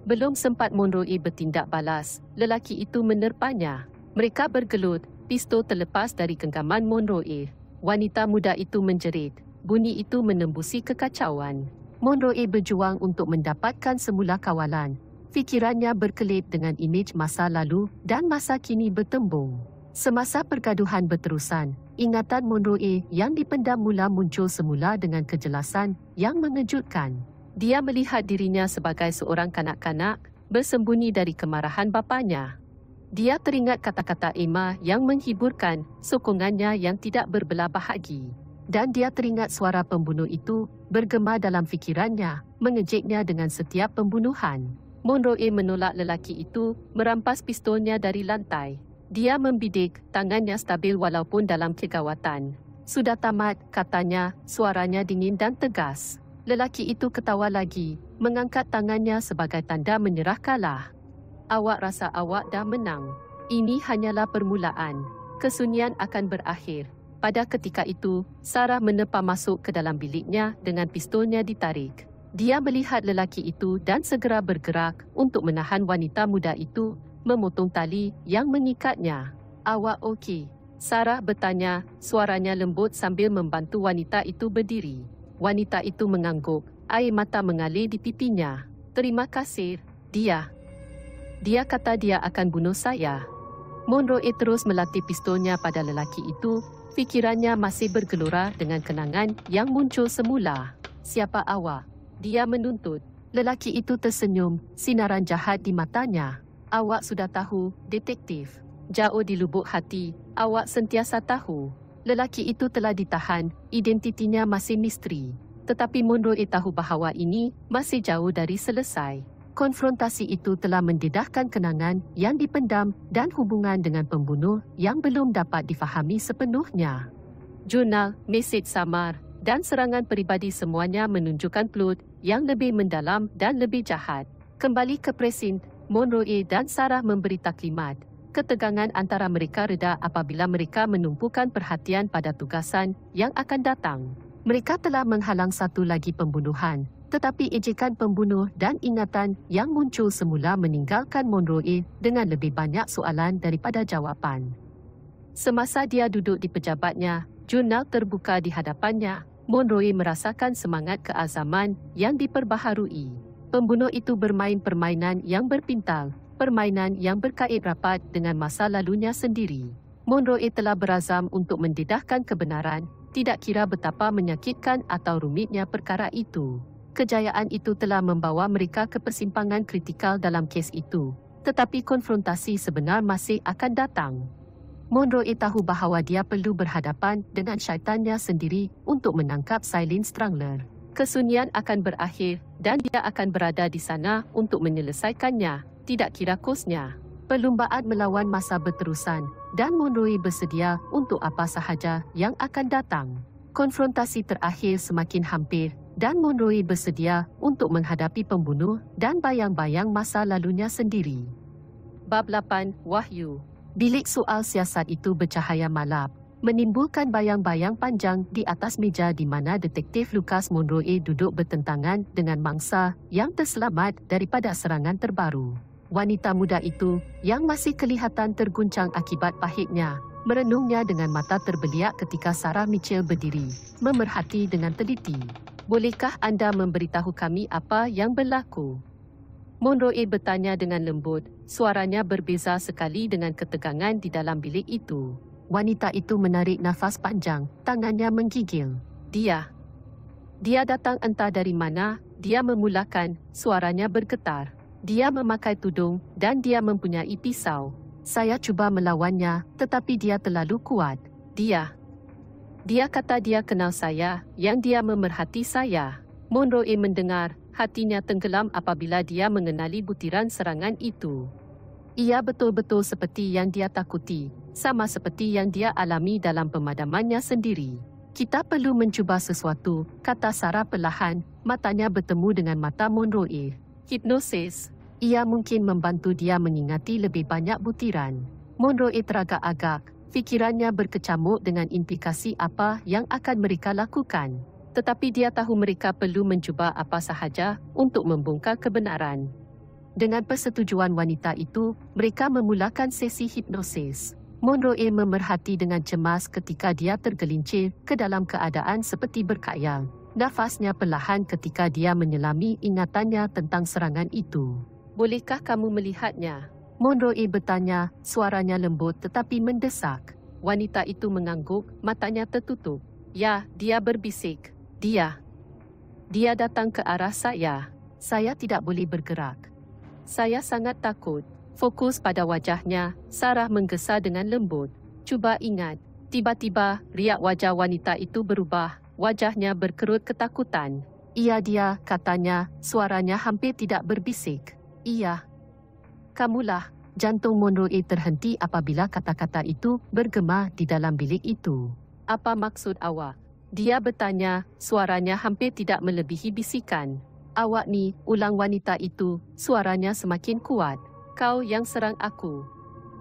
Belum sempat Monroe bertindak balas, lelaki itu menerpanya. Mereka bergelut, pistol terlepas dari genggaman Monroe. Wanita muda itu menjerit, bunyi itu menembusi kekacauan. Monroe berjuang untuk mendapatkan semula kawalan. Fikirannya berkelit dengan imej masa lalu dan masa kini bertembung. Semasa pergaduhan berterusan, ingatan Monroe yang dipendam mula muncul semula dengan kejelasan yang mengejutkan. Dia melihat dirinya sebagai seorang kanak-kanak bersembunyi dari kemarahan bapanya. Dia teringat kata-kata Emma yang menghiburkan sokongannya yang tidak berbelah bahagi dan dia teringat suara pembunuh itu bergema dalam fikirannya, mengejeknya dengan setiap pembunuhan. Monroe menolak lelaki itu, merampas pistolnya dari lantai. Dia membidik, tangannya stabil walaupun dalam kegawatan. Sudah tamat, katanya, suaranya dingin dan tegas. Lelaki itu ketawa lagi, mengangkat tangannya sebagai tanda menyerah kalah. Awak rasa awak dah menang. Ini hanyalah permulaan. Kesunyian akan berakhir. Pada ketika itu, Sarah menepam masuk ke dalam biliknya dengan pistolnya ditarik. Dia melihat lelaki itu dan segera bergerak untuk menahan wanita muda itu, memotong tali yang mengikatnya. Awak okey? Sarah bertanya, suaranya lembut sambil membantu wanita itu berdiri. Wanita itu mengangguk, air mata mengalir di pipinya. Terima kasih, dia. Dia kata dia akan bunuh saya. Monroe terus melatih pistolnya pada lelaki itu Pikirannya masih bergelora dengan kenangan yang muncul semula. Siapa awak? Dia menuntut. Lelaki itu tersenyum, sinaran jahat di matanya. Awak sudah tahu, detektif. Jauh di lubuk hati, awak sentiasa tahu. Lelaki itu telah ditahan, identitinya masih misteri. Tetapi Monroe tahu bahawa ini masih jauh dari selesai konfrontasi itu telah mendedahkan kenangan yang dipendam dan hubungan dengan pembunuh yang belum dapat difahami sepenuhnya. Jurnal, mesej samar dan serangan peribadi semuanya menunjukkan Plut yang lebih mendalam dan lebih jahat. Kembali ke Presin, Monroe dan Sarah memberi taklimat. Ketegangan antara mereka reda apabila mereka menumpukan perhatian pada tugasan yang akan datang. Mereka telah menghalang satu lagi pembunuhan, tetapi ejekan pembunuh dan ingatan yang muncul semula meninggalkan Monroe dengan lebih banyak soalan daripada jawapan. Semasa dia duduk di pejabatnya, jurnal terbuka di hadapannya, Monroe merasakan semangat keazaman yang diperbaharui. Pembunuh itu bermain permainan yang berpintal, permainan yang berkait rapat dengan masa lalunya sendiri. Monroe telah berazam untuk mendedahkan kebenaran, tidak kira betapa menyakitkan atau rumitnya perkara itu. Kejayaan itu telah membawa mereka ke persimpangan kritikal dalam kes itu. Tetapi konfrontasi sebenar masih akan datang. Monroe tahu bahawa dia perlu berhadapan dengan syaitannya sendiri untuk menangkap Silene Strangler. Kesunyian akan berakhir dan dia akan berada di sana untuk menyelesaikannya, tidak kira kosnya. Perlumbaan melawan masa berterusan dan Monroe bersedia untuk apa sahaja yang akan datang. Konfrontasi terakhir semakin hampir dan Monroe bersedia untuk menghadapi pembunuh dan bayang-bayang masa lalunya sendiri. Bab 8 Wahyu Bilik soal siasat itu bercahaya malap, menimbulkan bayang-bayang panjang di atas meja di mana detektif Lucas Monroe duduk bertentangan dengan mangsa yang terselamat daripada serangan terbaru. Wanita muda itu, yang masih kelihatan terguncang akibat pahitnya, merenungnya dengan mata terbeliak ketika Sarah Mitchell berdiri, memerhati dengan teliti. Bolehkah anda memberitahu kami apa yang berlaku? Monroe bertanya dengan lembut. Suaranya berbeza sekali dengan ketegangan di dalam bilik itu. Wanita itu menarik nafas panjang. Tangannya menggigil. Dia. Dia datang entah dari mana. Dia memulakan. Suaranya bergetar. Dia memakai tudung dan dia mempunyai pisau. Saya cuba melawannya, tetapi dia terlalu kuat. Dia. Dia kata dia kenal saya, yang dia memerhati saya. Monroe mendengar, hatinya tenggelam apabila dia mengenali butiran serangan itu. Ia betul-betul seperti yang dia takuti, sama seperti yang dia alami dalam pemadamannya sendiri. Kita perlu mencuba sesuatu, kata Sarah perlahan, matanya bertemu dengan mata Monroe. Hipnosis. Ia mungkin membantu dia mengingati lebih banyak butiran. Monroe teragak-agak, Fikirannya berkecamuk dengan implikasi apa yang akan mereka lakukan. Tetapi dia tahu mereka perlu mencuba apa sahaja untuk membongkar kebenaran. Dengan persetujuan wanita itu, mereka memulakan sesi hipnosis. Monroe memerhati dengan cemas ketika dia tergelincir ke dalam keadaan seperti berkayang. Nafasnya perlahan ketika dia menyelami ingatannya tentang serangan itu. Bolehkah kamu melihatnya? Monroe bertanya, suaranya lembut tetapi mendesak. Wanita itu mengangguk, matanya tertutup. Ya, dia berbisik. Dia. Dia datang ke arah saya. Saya tidak boleh bergerak. Saya sangat takut. Fokus pada wajahnya, Sarah menggesa dengan lembut. Cuba ingat. Tiba-tiba, riak wajah wanita itu berubah. Wajahnya berkerut ketakutan. Ia dia, katanya, suaranya hampir tidak berbisik. Ia. Kamulah, jantung Monroe terhenti apabila kata-kata itu bergema di dalam bilik itu. Apa maksud awak? Dia bertanya, suaranya hampir tidak melebihi bisikan. Awak ni, ulang wanita itu, suaranya semakin kuat. Kau yang serang aku.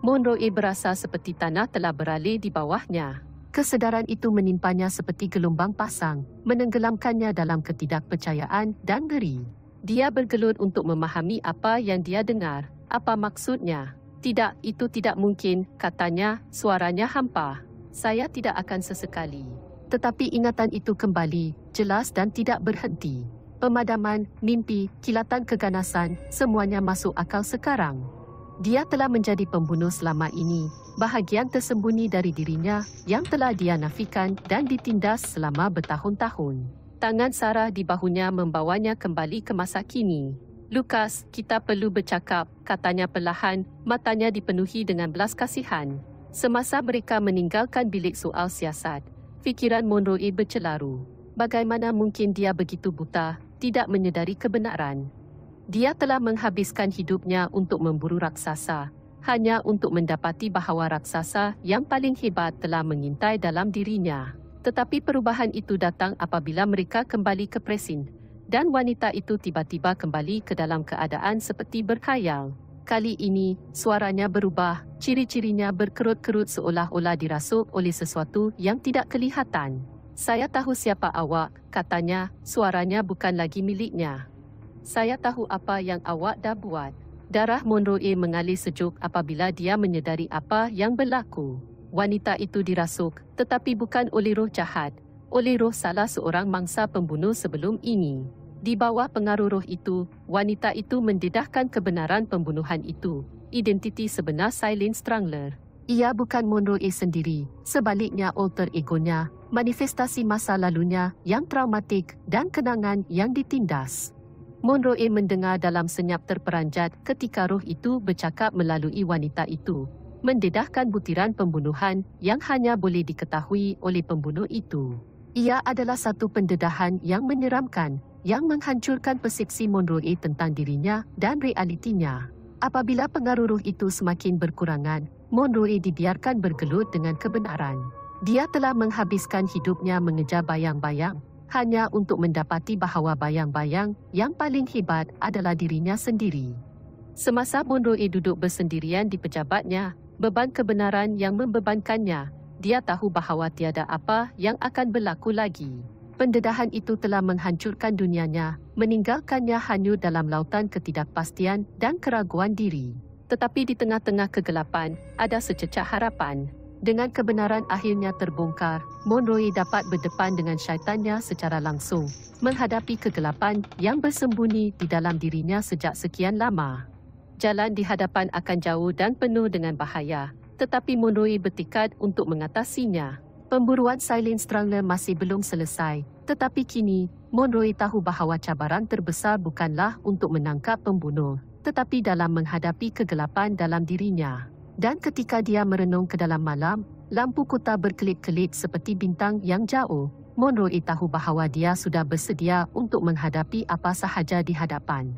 Monroe berasa seperti tanah telah beralih di bawahnya. Kesedaran itu menimpanya seperti gelombang pasang, menenggelamkannya dalam ketidakpercayaan dan geri. Dia bergelut untuk memahami apa yang dia dengar, apa maksudnya? Tidak, itu tidak mungkin, katanya, suaranya hampa. Saya tidak akan sesekali. Tetapi ingatan itu kembali, jelas dan tidak berhenti. Pemadaman, mimpi, kilatan keganasan, semuanya masuk akal sekarang. Dia telah menjadi pembunuh selama ini, bahagian tersembunyi dari dirinya yang telah dia nafikan dan ditindas selama bertahun-tahun. Tangan Sarah di bahunya membawanya kembali ke masa kini. Lukas, kita perlu bercakap, katanya perlahan, matanya dipenuhi dengan belas kasihan. Semasa mereka meninggalkan bilik soal siasat, fikiran Monroe bercelaru. Bagaimana mungkin dia begitu buta, tidak menyedari kebenaran? Dia telah menghabiskan hidupnya untuk memburu raksasa, hanya untuk mendapati bahawa raksasa yang paling hebat telah mengintai dalam dirinya. Tetapi perubahan itu datang apabila mereka kembali ke presin, dan wanita itu tiba-tiba kembali ke dalam keadaan seperti berkayal. Kali ini, suaranya berubah, ciri-cirinya berkerut-kerut seolah-olah dirasuk oleh sesuatu yang tidak kelihatan. Saya tahu siapa awak, katanya, suaranya bukan lagi miliknya. Saya tahu apa yang awak dah buat. Darah Monroe mengalir sejuk apabila dia menyedari apa yang berlaku. Wanita itu dirasuk, tetapi bukan oleh roh jahat, oleh roh salah seorang mangsa pembunuh sebelum ini. Di bawah pengaruh roh itu, wanita itu mendedahkan kebenaran pembunuhan itu, identiti sebenar Silent Strangler. Ia bukan Monroe sendiri, sebaliknya alter egonya, manifestasi masa lalunya yang traumatik dan kenangan yang ditindas. Monroe mendengar dalam senyap terperanjat ketika roh itu bercakap melalui wanita itu, mendedahkan butiran pembunuhan yang hanya boleh diketahui oleh pembunuh itu. Ia adalah satu pendedahan yang menyeramkan, yang menghancurkan persepsi Monroe tentang dirinya dan realitinya. Apabila pengaruh ruh itu semakin berkurangan, Monroe dibiarkan bergelut dengan kebenaran. Dia telah menghabiskan hidupnya mengejar bayang-bayang, hanya untuk mendapati bahawa bayang-bayang yang paling hebat adalah dirinya sendiri. Semasa Monroe duduk bersendirian di pejabatnya, beban kebenaran yang membebankannya dia tahu bahawa tiada apa yang akan berlaku lagi. Pendedahan itu telah menghancurkan dunianya, meninggalkannya hanyut dalam lautan ketidakpastian dan keraguan diri. Tetapi di tengah-tengah kegelapan, ada sececah harapan. Dengan kebenaran akhirnya terbongkar, Monroe dapat berdepan dengan syaitannya secara langsung, menghadapi kegelapan yang bersembunyi di dalam dirinya sejak sekian lama. Jalan di hadapan akan jauh dan penuh dengan bahaya, tetapi Monroe bertikat untuk mengatasinya. Pemburuan Silent Strangler masih belum selesai, tetapi kini, Monroe tahu bahawa cabaran terbesar bukanlah untuk menangkap pembunuh, tetapi dalam menghadapi kegelapan dalam dirinya. Dan ketika dia merenung ke dalam malam, lampu kota berkelip-kelip seperti bintang yang jauh. Monroe tahu bahawa dia sudah bersedia untuk menghadapi apa sahaja di hadapan.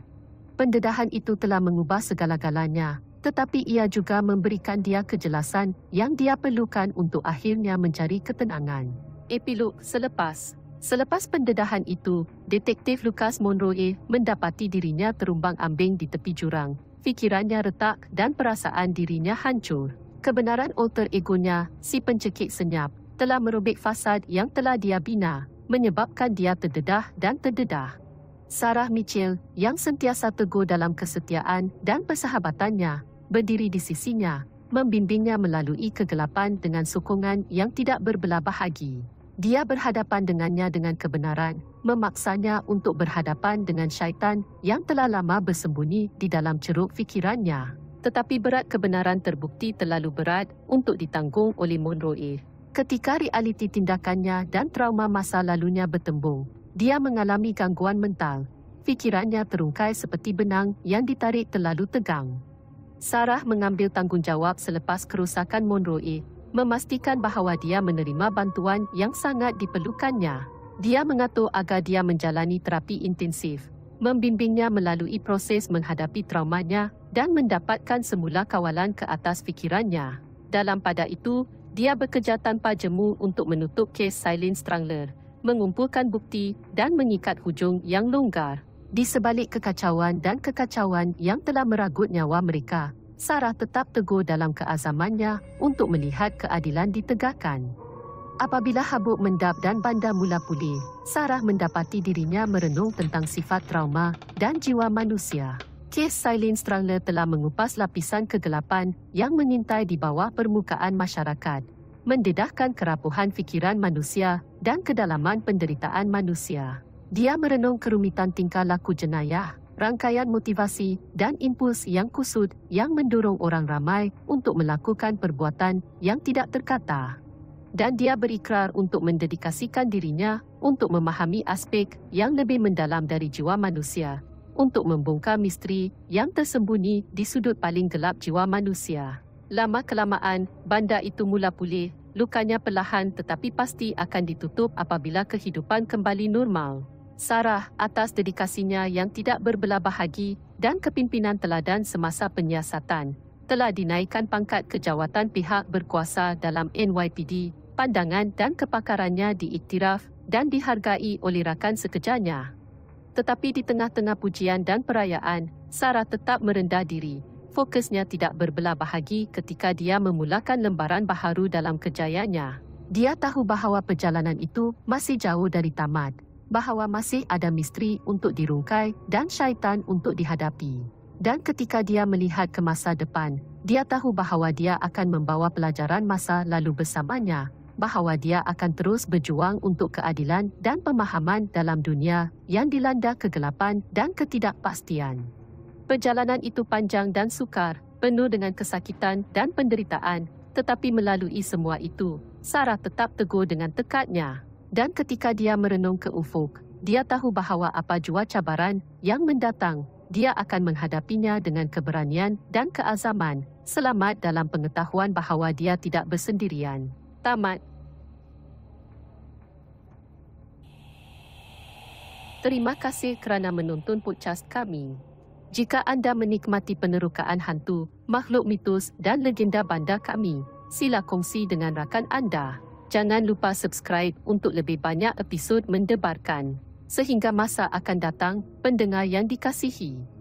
Pendedahan itu telah mengubah segala-galanya, tetapi ia juga memberikan dia kejelasan yang dia perlukan untuk akhirnya mencari ketenangan. Epilog selepas Selepas pendedahan itu, Detektif Lucas Monroe mendapati dirinya terumbang ambing di tepi jurang. Fikirannya retak dan perasaan dirinya hancur. Kebenaran alter egonya, si pencekik senyap, telah merobek fasad yang telah dia bina, menyebabkan dia terdedah dan terdedah. Sarah Mitchell, yang sentiasa teguh dalam kesetiaan dan persahabatannya, berdiri di sisinya, membimbingnya melalui kegelapan dengan sokongan yang tidak berbelah bahagi. Dia berhadapan dengannya dengan kebenaran, memaksanya untuk berhadapan dengan syaitan yang telah lama bersembunyi di dalam ceruk fikirannya. Tetapi berat kebenaran terbukti terlalu berat untuk ditanggung oleh Monroe. Ketika realiti tindakannya dan trauma masa lalunya bertembung, dia mengalami gangguan mental. Fikirannya terungkai seperti benang yang ditarik terlalu tegang. Sarah mengambil tanggungjawab selepas kerusakan Monroe, memastikan bahawa dia menerima bantuan yang sangat diperlukannya. Dia mengatur agar dia menjalani terapi intensif, membimbingnya melalui proses menghadapi traumanya dan mendapatkan semula kawalan ke atas fikirannya. Dalam pada itu, dia bekerja tanpa jemu untuk menutup kes Silent Strangler mengumpulkan bukti dan mengikat hujung yang longgar. Di sebalik kekacauan dan kekacauan yang telah meragut nyawa mereka, Sarah tetap teguh dalam keazamannya untuk melihat keadilan ditegakkan. Apabila habuk mendap dan bandar mula pulih, Sarah mendapati dirinya merenung tentang sifat trauma dan jiwa manusia. Kes Silin Strangler telah mengupas lapisan kegelapan yang mengintai di bawah permukaan masyarakat, mendedahkan kerapuhan fikiran manusia dan kedalaman penderitaan manusia. Dia merenung kerumitan tingkah laku jenayah, rangkaian motivasi dan impuls yang kusut yang mendorong orang ramai untuk melakukan perbuatan yang tidak terkata. Dan dia berikrar untuk mendedikasikan dirinya untuk memahami aspek yang lebih mendalam dari jiwa manusia, untuk membongkar misteri yang tersembunyi di sudut paling gelap jiwa manusia. Lama-kelamaan, bandar itu mula pulih lukanya perlahan tetapi pasti akan ditutup apabila kehidupan kembali normal. Sarah atas dedikasinya yang tidak berbelah bahagi dan kepimpinan teladan semasa penyiasatan telah dinaikkan pangkat kejawatan pihak berkuasa dalam NYPD, pandangan dan kepakarannya diiktiraf dan dihargai oleh rakan sekerjanya. Tetapi di tengah-tengah pujian dan perayaan, Sarah tetap merendah diri, fokusnya tidak berbelah bahagi ketika dia memulakan lembaran baharu dalam kejayaannya. Dia tahu bahawa perjalanan itu masih jauh dari tamat, bahawa masih ada misteri untuk dirungkai dan syaitan untuk dihadapi. Dan ketika dia melihat ke masa depan, dia tahu bahawa dia akan membawa pelajaran masa lalu bersamanya, bahawa dia akan terus berjuang untuk keadilan dan pemahaman dalam dunia yang dilanda kegelapan dan ketidakpastian. Perjalanan itu panjang dan sukar, penuh dengan kesakitan dan penderitaan, tetapi melalui semua itu, Sarah tetap teguh dengan tekadnya. Dan ketika dia merenung ke ufuk, dia tahu bahawa apa jua cabaran yang mendatang, dia akan menghadapinya dengan keberanian dan keazaman, selamat dalam pengetahuan bahawa dia tidak bersendirian. Tamat. Terima kasih kerana menonton podcast kami jika anda menikmati penerukaan hantu, makhluk mitos dan legenda bandar kami, sila kongsi dengan rakan anda. Jangan lupa subscribe untuk lebih banyak episod mendebarkan. Sehingga masa akan datang, pendengar yang dikasihi.